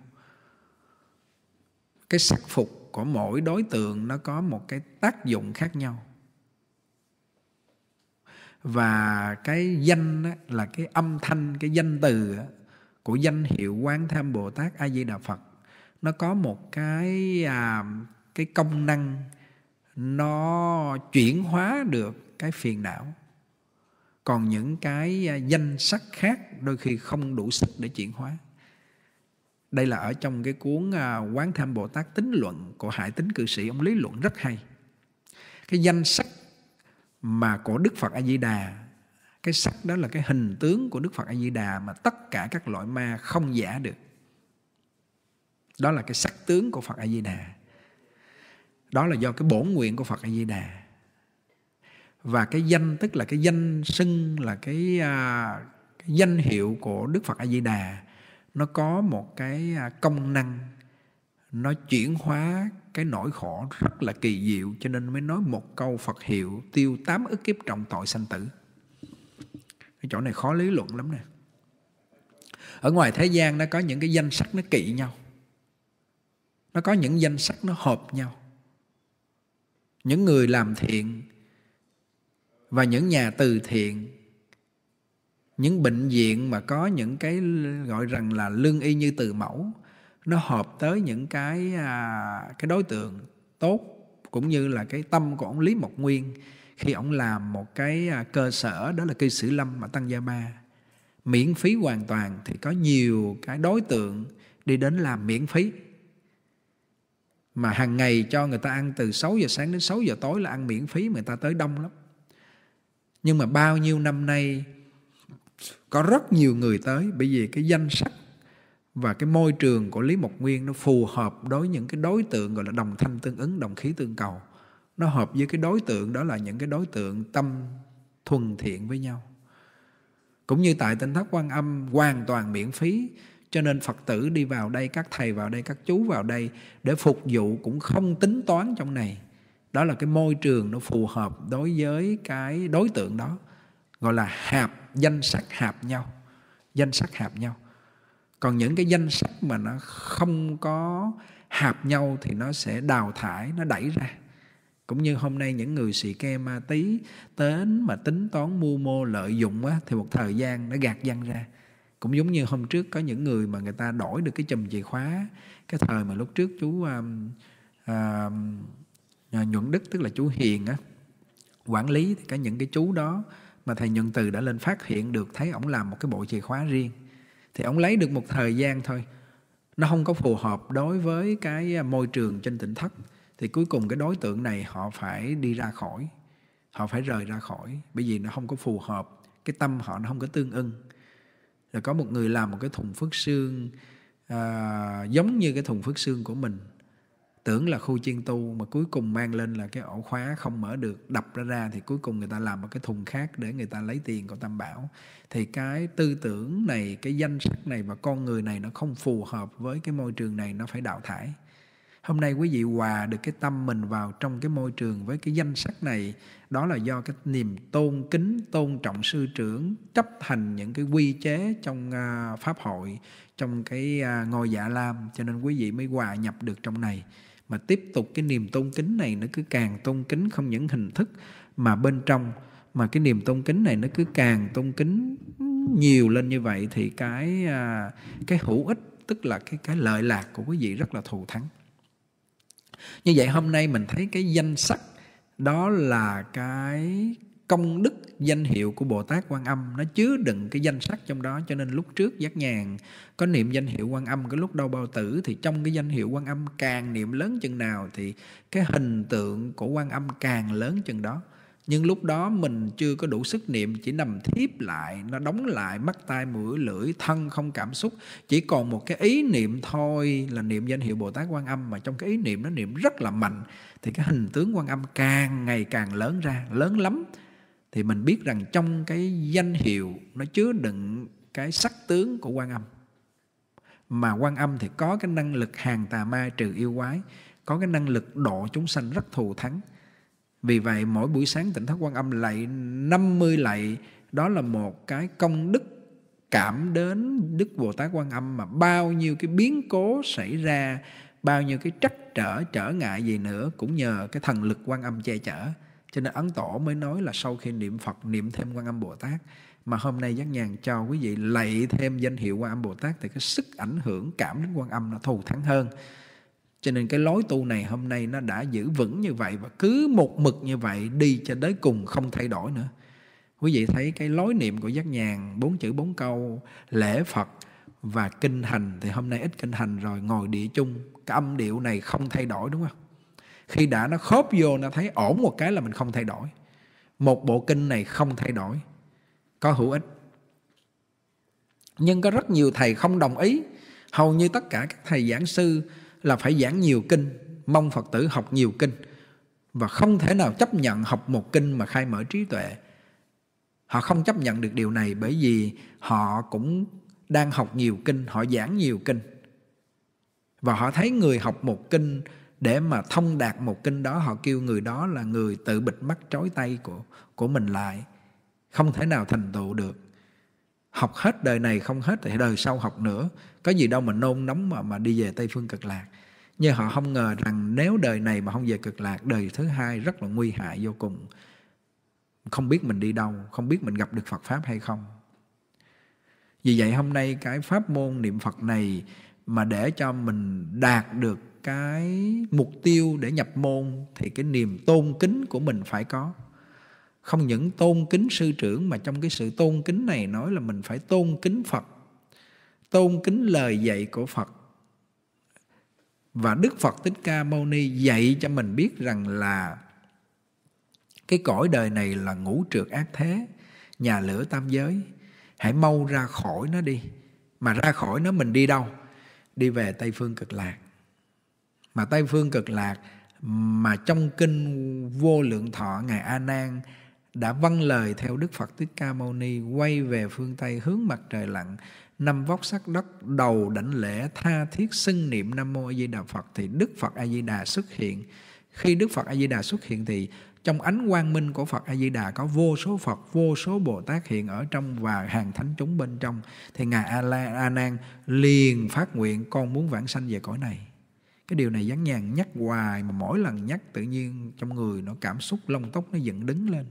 cái sắc phục của mỗi đối tượng nó có một cái tác dụng khác nhau và cái danh á, là cái âm thanh cái danh từ á, của danh hiệu quán tham bồ tát a di đà phật nó có một cái à, cái công năng nó chuyển hóa được cái phiền não còn những cái à, danh sắc khác đôi khi không đủ sức để chuyển hóa đây là ở trong cái cuốn à, quán tham bồ tát tính luận của hải tính cư sĩ ông lý luận rất hay cái danh sắc mà của đức phật a di đà cái sắc đó là cái hình tướng của đức phật a di đà mà tất cả các loại ma không giả được đó là cái sắc tướng của phật a di đà đó là do cái bổn nguyện của phật a di đà và cái danh tức là cái danh xưng là cái, à, cái danh hiệu của Đức Phật A Di Đà nó có một cái à, công năng nó chuyển hóa cái nỗi khổ rất là kỳ diệu cho nên mới nói một câu Phật hiệu tiêu tám ức kiếp trọng tội sanh tử cái chỗ này khó lý luận lắm nè ở ngoài thế gian nó có những cái danh sắc nó kỵ nhau nó có những danh sắc nó hợp nhau những người làm thiện và những nhà từ thiện những bệnh viện mà có những cái gọi rằng là lương y như từ mẫu nó hợp tới những cái à, cái đối tượng tốt cũng như là cái tâm của ông Lý Mộc Nguyên khi ông làm một cái à, cơ sở đó là cư sử lâm ở Tăng Gia Ba miễn phí hoàn toàn thì có nhiều cái đối tượng đi đến làm miễn phí mà hàng ngày cho người ta ăn từ 6 giờ sáng đến 6 giờ tối là ăn miễn phí người ta tới đông lắm nhưng mà bao nhiêu năm nay có rất nhiều người tới bởi vì cái danh sách và cái môi trường của Lý Mộc Nguyên nó phù hợp đối những cái đối tượng gọi là đồng thanh tương ứng, đồng khí tương cầu. Nó hợp với cái đối tượng đó là những cái đối tượng tâm thuần thiện với nhau. Cũng như tại tinh thất quan âm hoàn toàn miễn phí cho nên Phật tử đi vào đây, các thầy vào đây, các chú vào đây để phục vụ cũng không tính toán trong này đó là cái môi trường nó phù hợp đối với cái đối tượng đó gọi là hạp danh sắc hạp nhau danh sắc hạp nhau còn những cái danh sắc mà nó không có hạp nhau thì nó sẽ đào thải nó đẩy ra cũng như hôm nay những người xì ke ma tí đến mà tính toán mua mô lợi dụng á, thì một thời gian nó gạt văng ra cũng giống như hôm trước có những người mà người ta đổi được cái chùm chìa khóa cái thời mà lúc trước chú um, uh, À, nhuận đức tức là chú hiền á quản lý cả những cái chú đó mà thầy nhuận từ đã lên phát hiện được thấy ổng làm một cái bộ chìa khóa riêng thì ổng lấy được một thời gian thôi nó không có phù hợp đối với cái à, môi trường trên tỉnh thất thì cuối cùng cái đối tượng này họ phải đi ra khỏi họ phải rời ra khỏi bởi vì nó không có phù hợp cái tâm họ nó không có tương ưng rồi có một người làm một cái thùng phước xương à, giống như cái thùng phước xương của mình tưởng là khu chiên tu mà cuối cùng mang lên là cái ổ khóa không mở được đập ra ra thì cuối cùng người ta làm một cái thùng khác để người ta lấy tiền của tam bảo thì cái tư tưởng này cái danh sách này và con người này nó không phù hợp với cái môi trường này nó phải đào thải hôm nay quý vị hòa được cái tâm mình vào trong cái môi trường với cái danh sách này đó là do cái niềm tôn kính tôn trọng sư trưởng chấp hành những cái quy chế trong à, pháp hội trong cái à, ngôi dạ lam cho nên quý vị mới hòa nhập được trong này mà tiếp tục cái niềm tôn kính này nó cứ càng tôn kính không những hình thức mà bên trong mà cái niềm tôn kính này nó cứ càng tôn kính nhiều lên như vậy thì cái à, cái hữu ích tức là cái cái lợi lạc của quý vị rất là thù thắng như vậy hôm nay mình thấy cái danh sắc đó là cái công đức danh hiệu của Bồ Tát Quan Âm nó chứa đựng cái danh sắc trong đó cho nên lúc trước giác nhàn có niệm danh hiệu Quan Âm cái lúc đau bao tử thì trong cái danh hiệu Quan Âm càng niệm lớn chừng nào thì cái hình tượng của Quan Âm càng lớn chừng đó nhưng lúc đó mình chưa có đủ sức niệm chỉ nằm thiếp lại nó đóng lại mắt tai mũi lưỡi thân không cảm xúc chỉ còn một cái ý niệm thôi là niệm danh hiệu bồ tát quan âm mà trong cái ý niệm nó niệm rất là mạnh thì cái hình tướng quan âm càng ngày càng lớn ra lớn lắm thì mình biết rằng trong cái danh hiệu nó chứa đựng cái sắc tướng của quan âm mà quan âm thì có cái năng lực hàng tà ma trừ yêu quái có cái năng lực độ chúng sanh rất thù thắng vì vậy mỗi buổi sáng tỉnh thất quan âm lạy 50 lạy đó là một cái công đức cảm đến Đức Bồ Tát Quan Âm mà bao nhiêu cái biến cố xảy ra, bao nhiêu cái trắc trở trở ngại gì nữa cũng nhờ cái thần lực Quan Âm che chở cho nên ấn tổ mới nói là sau khi niệm phật niệm thêm quan âm bồ tát mà hôm nay giác nhàn cho quý vị lạy thêm danh hiệu quan âm bồ tát thì cái sức ảnh hưởng cảm đến quan âm nó thù thắng hơn cho nên cái lối tu này hôm nay nó đã giữ vững như vậy và cứ một mực như vậy đi cho tới cùng không thay đổi nữa quý vị thấy cái lối niệm của giác nhàn bốn chữ bốn câu lễ phật và kinh hành thì hôm nay ít kinh hành rồi ngồi địa chung cái âm điệu này không thay đổi đúng không khi đã nó khớp vô nó thấy ổn một cái là mình không thay đổi một bộ kinh này không thay đổi có hữu ích nhưng có rất nhiều thầy không đồng ý hầu như tất cả các thầy giảng sư là phải giảng nhiều kinh mong phật tử học nhiều kinh và không thể nào chấp nhận học một kinh mà khai mở trí tuệ họ không chấp nhận được điều này bởi vì họ cũng đang học nhiều kinh họ giảng nhiều kinh và họ thấy người học một kinh để mà thông đạt một kinh đó họ kêu người đó là người tự bịt mắt trói tay của của mình lại không thể nào thành tựu được học hết đời này không hết thì đời sau học nữa có gì đâu mà nôn nóng mà mà đi về tây phương cực lạc nhưng họ không ngờ rằng nếu đời này mà không về cực lạc đời thứ hai rất là nguy hại vô cùng không biết mình đi đâu không biết mình gặp được phật pháp hay không vì vậy hôm nay cái pháp môn niệm phật này mà để cho mình đạt được cái mục tiêu để nhập môn thì cái niềm tôn kính của mình phải có không những tôn kính sư trưởng mà trong cái sự tôn kính này nói là mình phải tôn kính phật tôn kính lời dạy của phật và đức phật thích ca mâu ni dạy cho mình biết rằng là cái cõi đời này là ngũ trượt ác thế nhà lửa tam giới hãy mau ra khỏi nó đi mà ra khỏi nó mình đi đâu đi về tây phương cực lạc mà tây phương cực lạc mà trong kinh vô lượng thọ ngài a nan đã vâng lời theo đức phật thích ca mâu ni quay về phương tây hướng mặt trời lặn năm vóc sắc đất đầu đảnh lễ tha thiết xưng niệm nam mô a di đà phật thì đức phật a di đà xuất hiện khi đức phật a di đà xuất hiện thì trong ánh quang minh của Phật A Di Đà có vô số Phật, vô số Bồ Tát hiện ở trong và hàng thánh chúng bên trong thì ngài A La A Nan liền phát nguyện con muốn vãng sanh về cõi này cái điều này dán nhàn nhắc hoài mà mỗi lần nhắc tự nhiên trong người nó cảm xúc lông tóc nó dựng đứng lên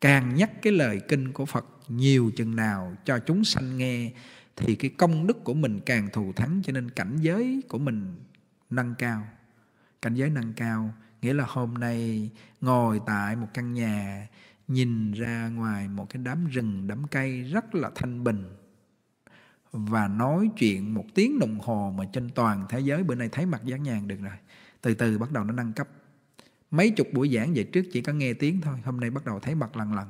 càng nhắc cái lời kinh của phật nhiều chừng nào cho chúng sanh nghe thì cái công đức của mình càng thù thắng cho nên cảnh giới của mình nâng cao cảnh giới nâng cao nghĩa là hôm nay ngồi tại một căn nhà nhìn ra ngoài một cái đám rừng đám cây rất là thanh bình và nói chuyện một tiếng đồng hồ mà trên toàn thế giới bữa nay thấy mặt gián nhàn được rồi từ từ bắt đầu nó nâng cấp mấy chục buổi giảng về trước chỉ có nghe tiếng thôi hôm nay bắt đầu thấy mặt lần lần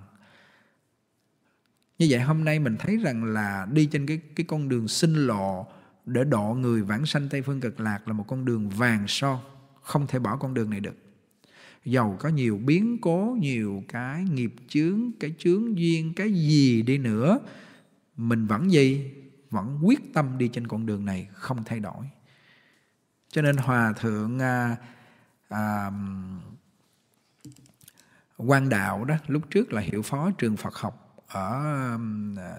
như vậy hôm nay mình thấy rằng là đi trên cái cái con đường sinh lộ để độ người vãng sanh Tây Phương Cực Lạc là một con đường vàng son, không thể bỏ con đường này được. Dầu có nhiều biến cố, nhiều cái nghiệp chướng, cái chướng duyên, cái gì đi nữa, mình vẫn gì? vẫn quyết tâm đi trên con đường này không thay đổi cho nên hòa thượng à, à, quan đạo đó lúc trước là hiệu phó trường phật học ở à,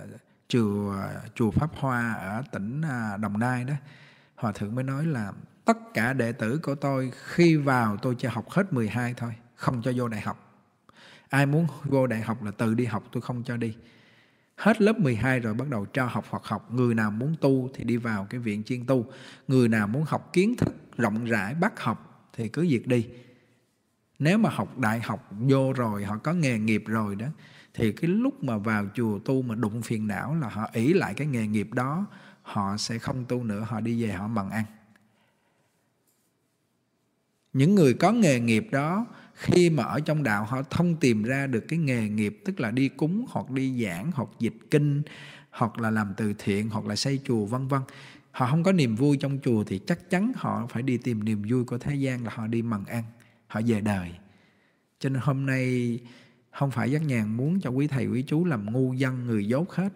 chùa chùa pháp hoa ở tỉnh à, đồng nai đó hòa thượng mới nói là tất cả đệ tử của tôi khi vào tôi chỉ học hết 12 thôi không cho vô đại học ai muốn vô đại học là tự đi học tôi không cho đi Hết lớp 12 rồi bắt đầu cho học Phật học. Người nào muốn tu thì đi vào cái viện chuyên tu. Người nào muốn học kiến thức rộng rãi bắt học thì cứ việc đi. Nếu mà học đại học vô rồi họ có nghề nghiệp rồi đó thì cái lúc mà vào chùa tu mà đụng phiền não là họ ỷ lại cái nghề nghiệp đó họ sẽ không tu nữa họ đi về họ bằng ăn những người có nghề nghiệp đó khi mà ở trong đạo họ thông tìm ra được cái nghề nghiệp tức là đi cúng hoặc đi giảng hoặc dịch kinh hoặc là làm từ thiện hoặc là xây chùa vân vân họ không có niềm vui trong chùa thì chắc chắn họ phải đi tìm niềm vui của thế gian là họ đi mần ăn họ về đời cho nên hôm nay không phải giác nhàn muốn cho quý thầy quý chú làm ngu dân người dốt hết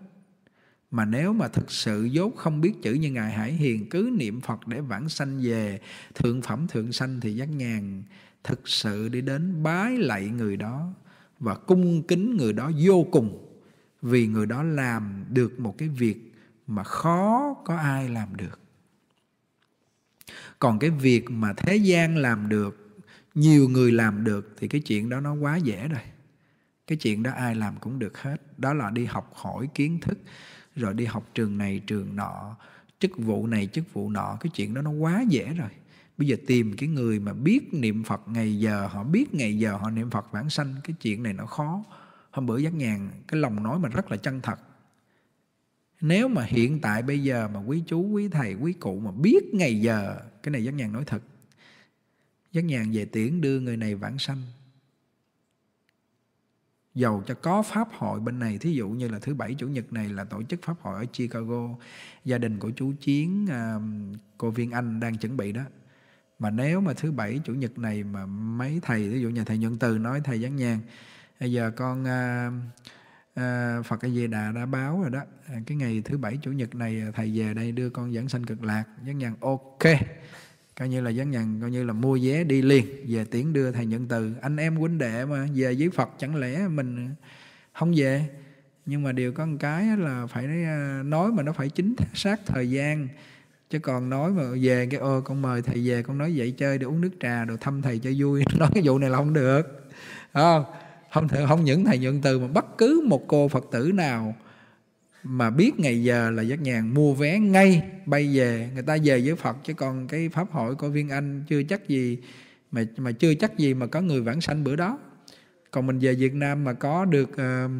mà nếu mà thực sự dốt không biết chữ như ngài hải hiền cứ niệm phật để vãng sanh về thượng phẩm thượng sanh thì giác nhàn thực sự để đến bái lạy người đó và cung kính người đó vô cùng vì người đó làm được một cái việc mà khó có ai làm được còn cái việc mà thế gian làm được nhiều người làm được thì cái chuyện đó nó quá dễ rồi cái chuyện đó ai làm cũng được hết đó là đi học hỏi kiến thức rồi đi học trường này trường nọ chức vụ này chức vụ nọ cái chuyện đó nó quá dễ rồi bây giờ tìm cái người mà biết niệm phật ngày giờ họ biết ngày giờ họ niệm phật vãng sanh cái chuyện này nó khó hôm bữa giác nhàn cái lòng nói mình rất là chân thật nếu mà hiện tại bây giờ mà quý chú quý thầy quý cụ mà biết ngày giờ cái này giác nhàn nói thật giác nhàn về tiễn đưa người này vãng sanh dầu cho có pháp hội bên này thí dụ như là thứ bảy chủ nhật này là tổ chức pháp hội ở chicago gia đình của chú chiến à, cô viên anh đang chuẩn bị đó mà nếu mà thứ bảy chủ nhật này mà mấy thầy ví dụ nhà thầy nhuận từ nói thầy giáng nhàn bây giờ con à, à, Phật A Di Đà đã báo rồi đó à, cái ngày thứ bảy chủ nhật này à, thầy về đây đưa con giảng sanh cực lạc Giáng nhàn ok coi như là Giáng nhàn coi như là mua vé đi liền về tiễn đưa thầy nhận từ anh em huynh đệ mà về với Phật chẳng lẽ mình không về nhưng mà điều có một cái là phải à, nói mà nó phải chính xác thời gian chứ còn nói mà về cái ô con mời thầy về con nói vậy chơi để uống nước trà đồ thăm thầy cho vui nói cái vụ này là không được không không thể không những thầy nhuận từ mà bất cứ một cô phật tử nào mà biết ngày giờ là giác nhàn mua vé ngay bay về người ta về với phật chứ còn cái pháp hội của viên anh chưa chắc gì mà mà chưa chắc gì mà có người vãng sanh bữa đó còn mình về việt nam mà có được uh,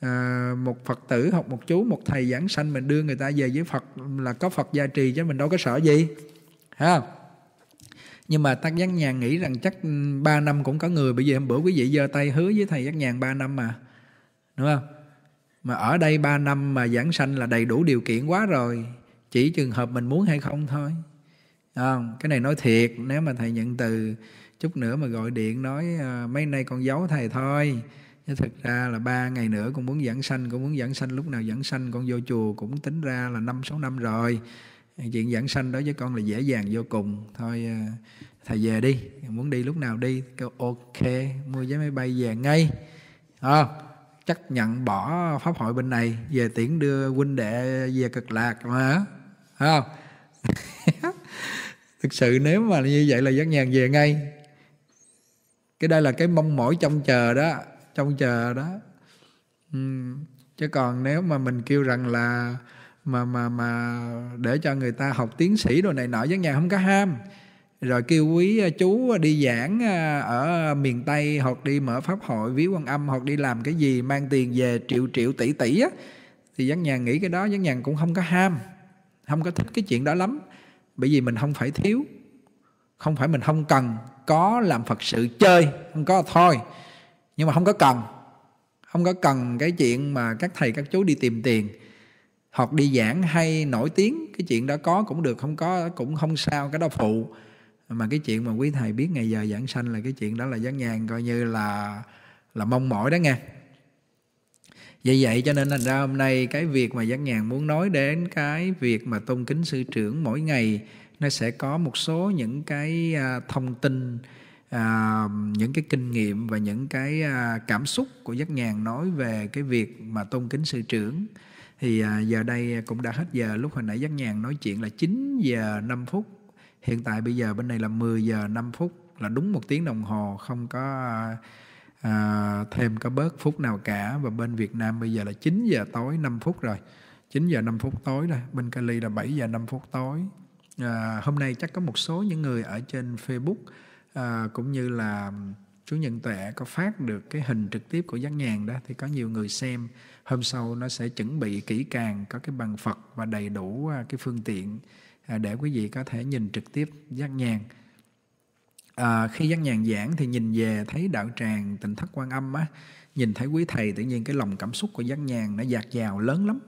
à, một phật tử hoặc một chú một thầy giảng sanh mình đưa người ta về với phật là có phật gia trì chứ mình đâu có sợ gì ha nhưng mà tác giác nhàn nghĩ rằng chắc 3 ừ, năm cũng có người bởi vì hôm bữa quý vị giơ tay hứa với thầy giác nhàn 3 năm mà đúng không mà ở đây 3 năm mà giảng sanh là đầy đủ điều kiện quá rồi chỉ trường hợp mình muốn hay không thôi không? cái này nói thiệt nếu mà thầy nhận từ chút nữa mà gọi điện nói à, mấy nay con giấu thầy thôi chứ thực ra là ba ngày nữa con muốn giảng sanh con muốn giảng sanh lúc nào giảng sanh con vô chùa cũng tính ra là năm sáu năm rồi chuyện giảng sanh đối với con là dễ dàng vô cùng thôi à, thầy về đi muốn đi lúc nào đi kêu ok mua vé máy bay về ngay à, ờ, chắc nhận bỏ pháp hội bên này về tiễn đưa huynh đệ về cực lạc mà không thực sự nếu mà như vậy là giác nhàn về ngay cái đây là cái mong mỏi trông chờ đó trong chờ đó ừ, chứ còn nếu mà mình kêu rằng là mà mà mà để cho người ta học tiến sĩ đồ này nọ với nhà không có ham rồi kêu quý à, chú đi giảng à, ở miền tây hoặc đi mở pháp hội ví quan âm hoặc đi làm cái gì mang tiền về triệu triệu tỷ tỷ á thì dân nhà nghĩ cái đó dân nhà cũng không có ham không có thích cái chuyện đó lắm bởi vì mình không phải thiếu không phải mình không cần có làm phật sự chơi không có thôi nhưng mà không có cần không có cần cái chuyện mà các thầy các chú đi tìm tiền hoặc đi giảng hay nổi tiếng cái chuyện đó có cũng được không có cũng không sao cái đó phụ mà cái chuyện mà quý thầy biết ngày giờ giảng sanh là cái chuyện đó là gián nhàn coi như là là mong mỏi đó nghe vậy vậy cho nên thành ra hôm nay cái việc mà giảng nhàn muốn nói đến cái việc mà tôn kính sư trưởng mỗi ngày nó sẽ có một số những cái à, thông tin à, những cái kinh nghiệm và những cái à, cảm xúc của giác nhàn nói về cái việc mà tôn kính sư trưởng thì à, giờ đây cũng đã hết giờ lúc hồi nãy giác nhàn nói chuyện là 9 giờ 5 phút hiện tại bây giờ bên này là 10 giờ 5 phút là đúng một tiếng đồng hồ không có à, thêm có bớt phút nào cả và bên Việt Nam bây giờ là 9 giờ tối 5 phút rồi 9 giờ 5 phút tối rồi bên Cali là 7 giờ 5 phút tối à, hôm nay chắc có một số những người ở trên Facebook à, cũng như là Chúa Nhân Tuệ có phát được cái hình trực tiếp của giác Nhàn đó thì có nhiều người xem hôm sau nó sẽ chuẩn bị kỹ càng có cái bằng Phật và đầy đủ ờ, cái phương tiện ờ, để quý vị có thể nhìn trực tiếp giác Nhàn. À, khi giác Nhàn giảng thì nhìn về thấy đạo tràng tịnh thất quan âm á, nhìn thấy quý thầy tự nhiên cái lòng cảm xúc của giác Nhàn nó dạt dào lớn lắm.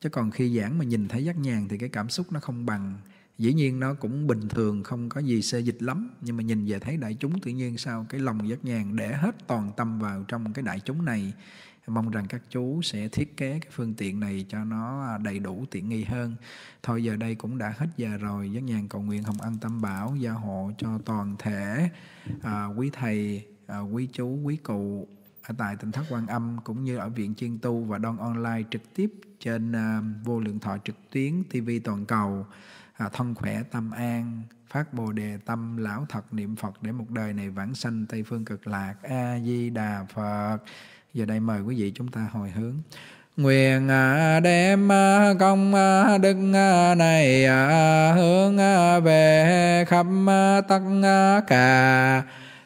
Chứ còn khi giảng mà nhìn thấy giác Nhàn thì cái cảm xúc nó không bằng dĩ nhiên nó cũng bình thường không có gì xê dịch lắm nhưng mà nhìn về thấy đại chúng tự nhiên sao cái lòng giác nhàn để hết toàn tâm vào trong cái đại chúng này mong rằng các chú sẽ thiết kế cái phương tiện này cho nó à, đầy đủ tiện nghi hơn thôi giờ đây cũng đã hết giờ rồi giác nhàn cầu nguyện hồng ân tâm bảo gia hộ cho toàn thể à, quý thầy à, quý chú quý cụ ở tại tỉnh thất quan âm cũng như ở viện chuyên tu và đon online trực tiếp trên à, vô lượng thọ trực tuyến tv toàn cầu à, thân khỏe tâm an phát bồ đề tâm lão thật niệm phật để một đời này vãng sanh tây phương cực lạc a di đà phật giờ đây mời quý vị chúng ta hồi hướng Nguyện à, đem à, công à, đức này hướng về khắp tất cả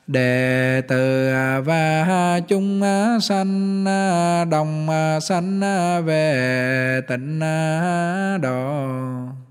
đệ tử và chúng sanh đồng sanh về tịnh độ.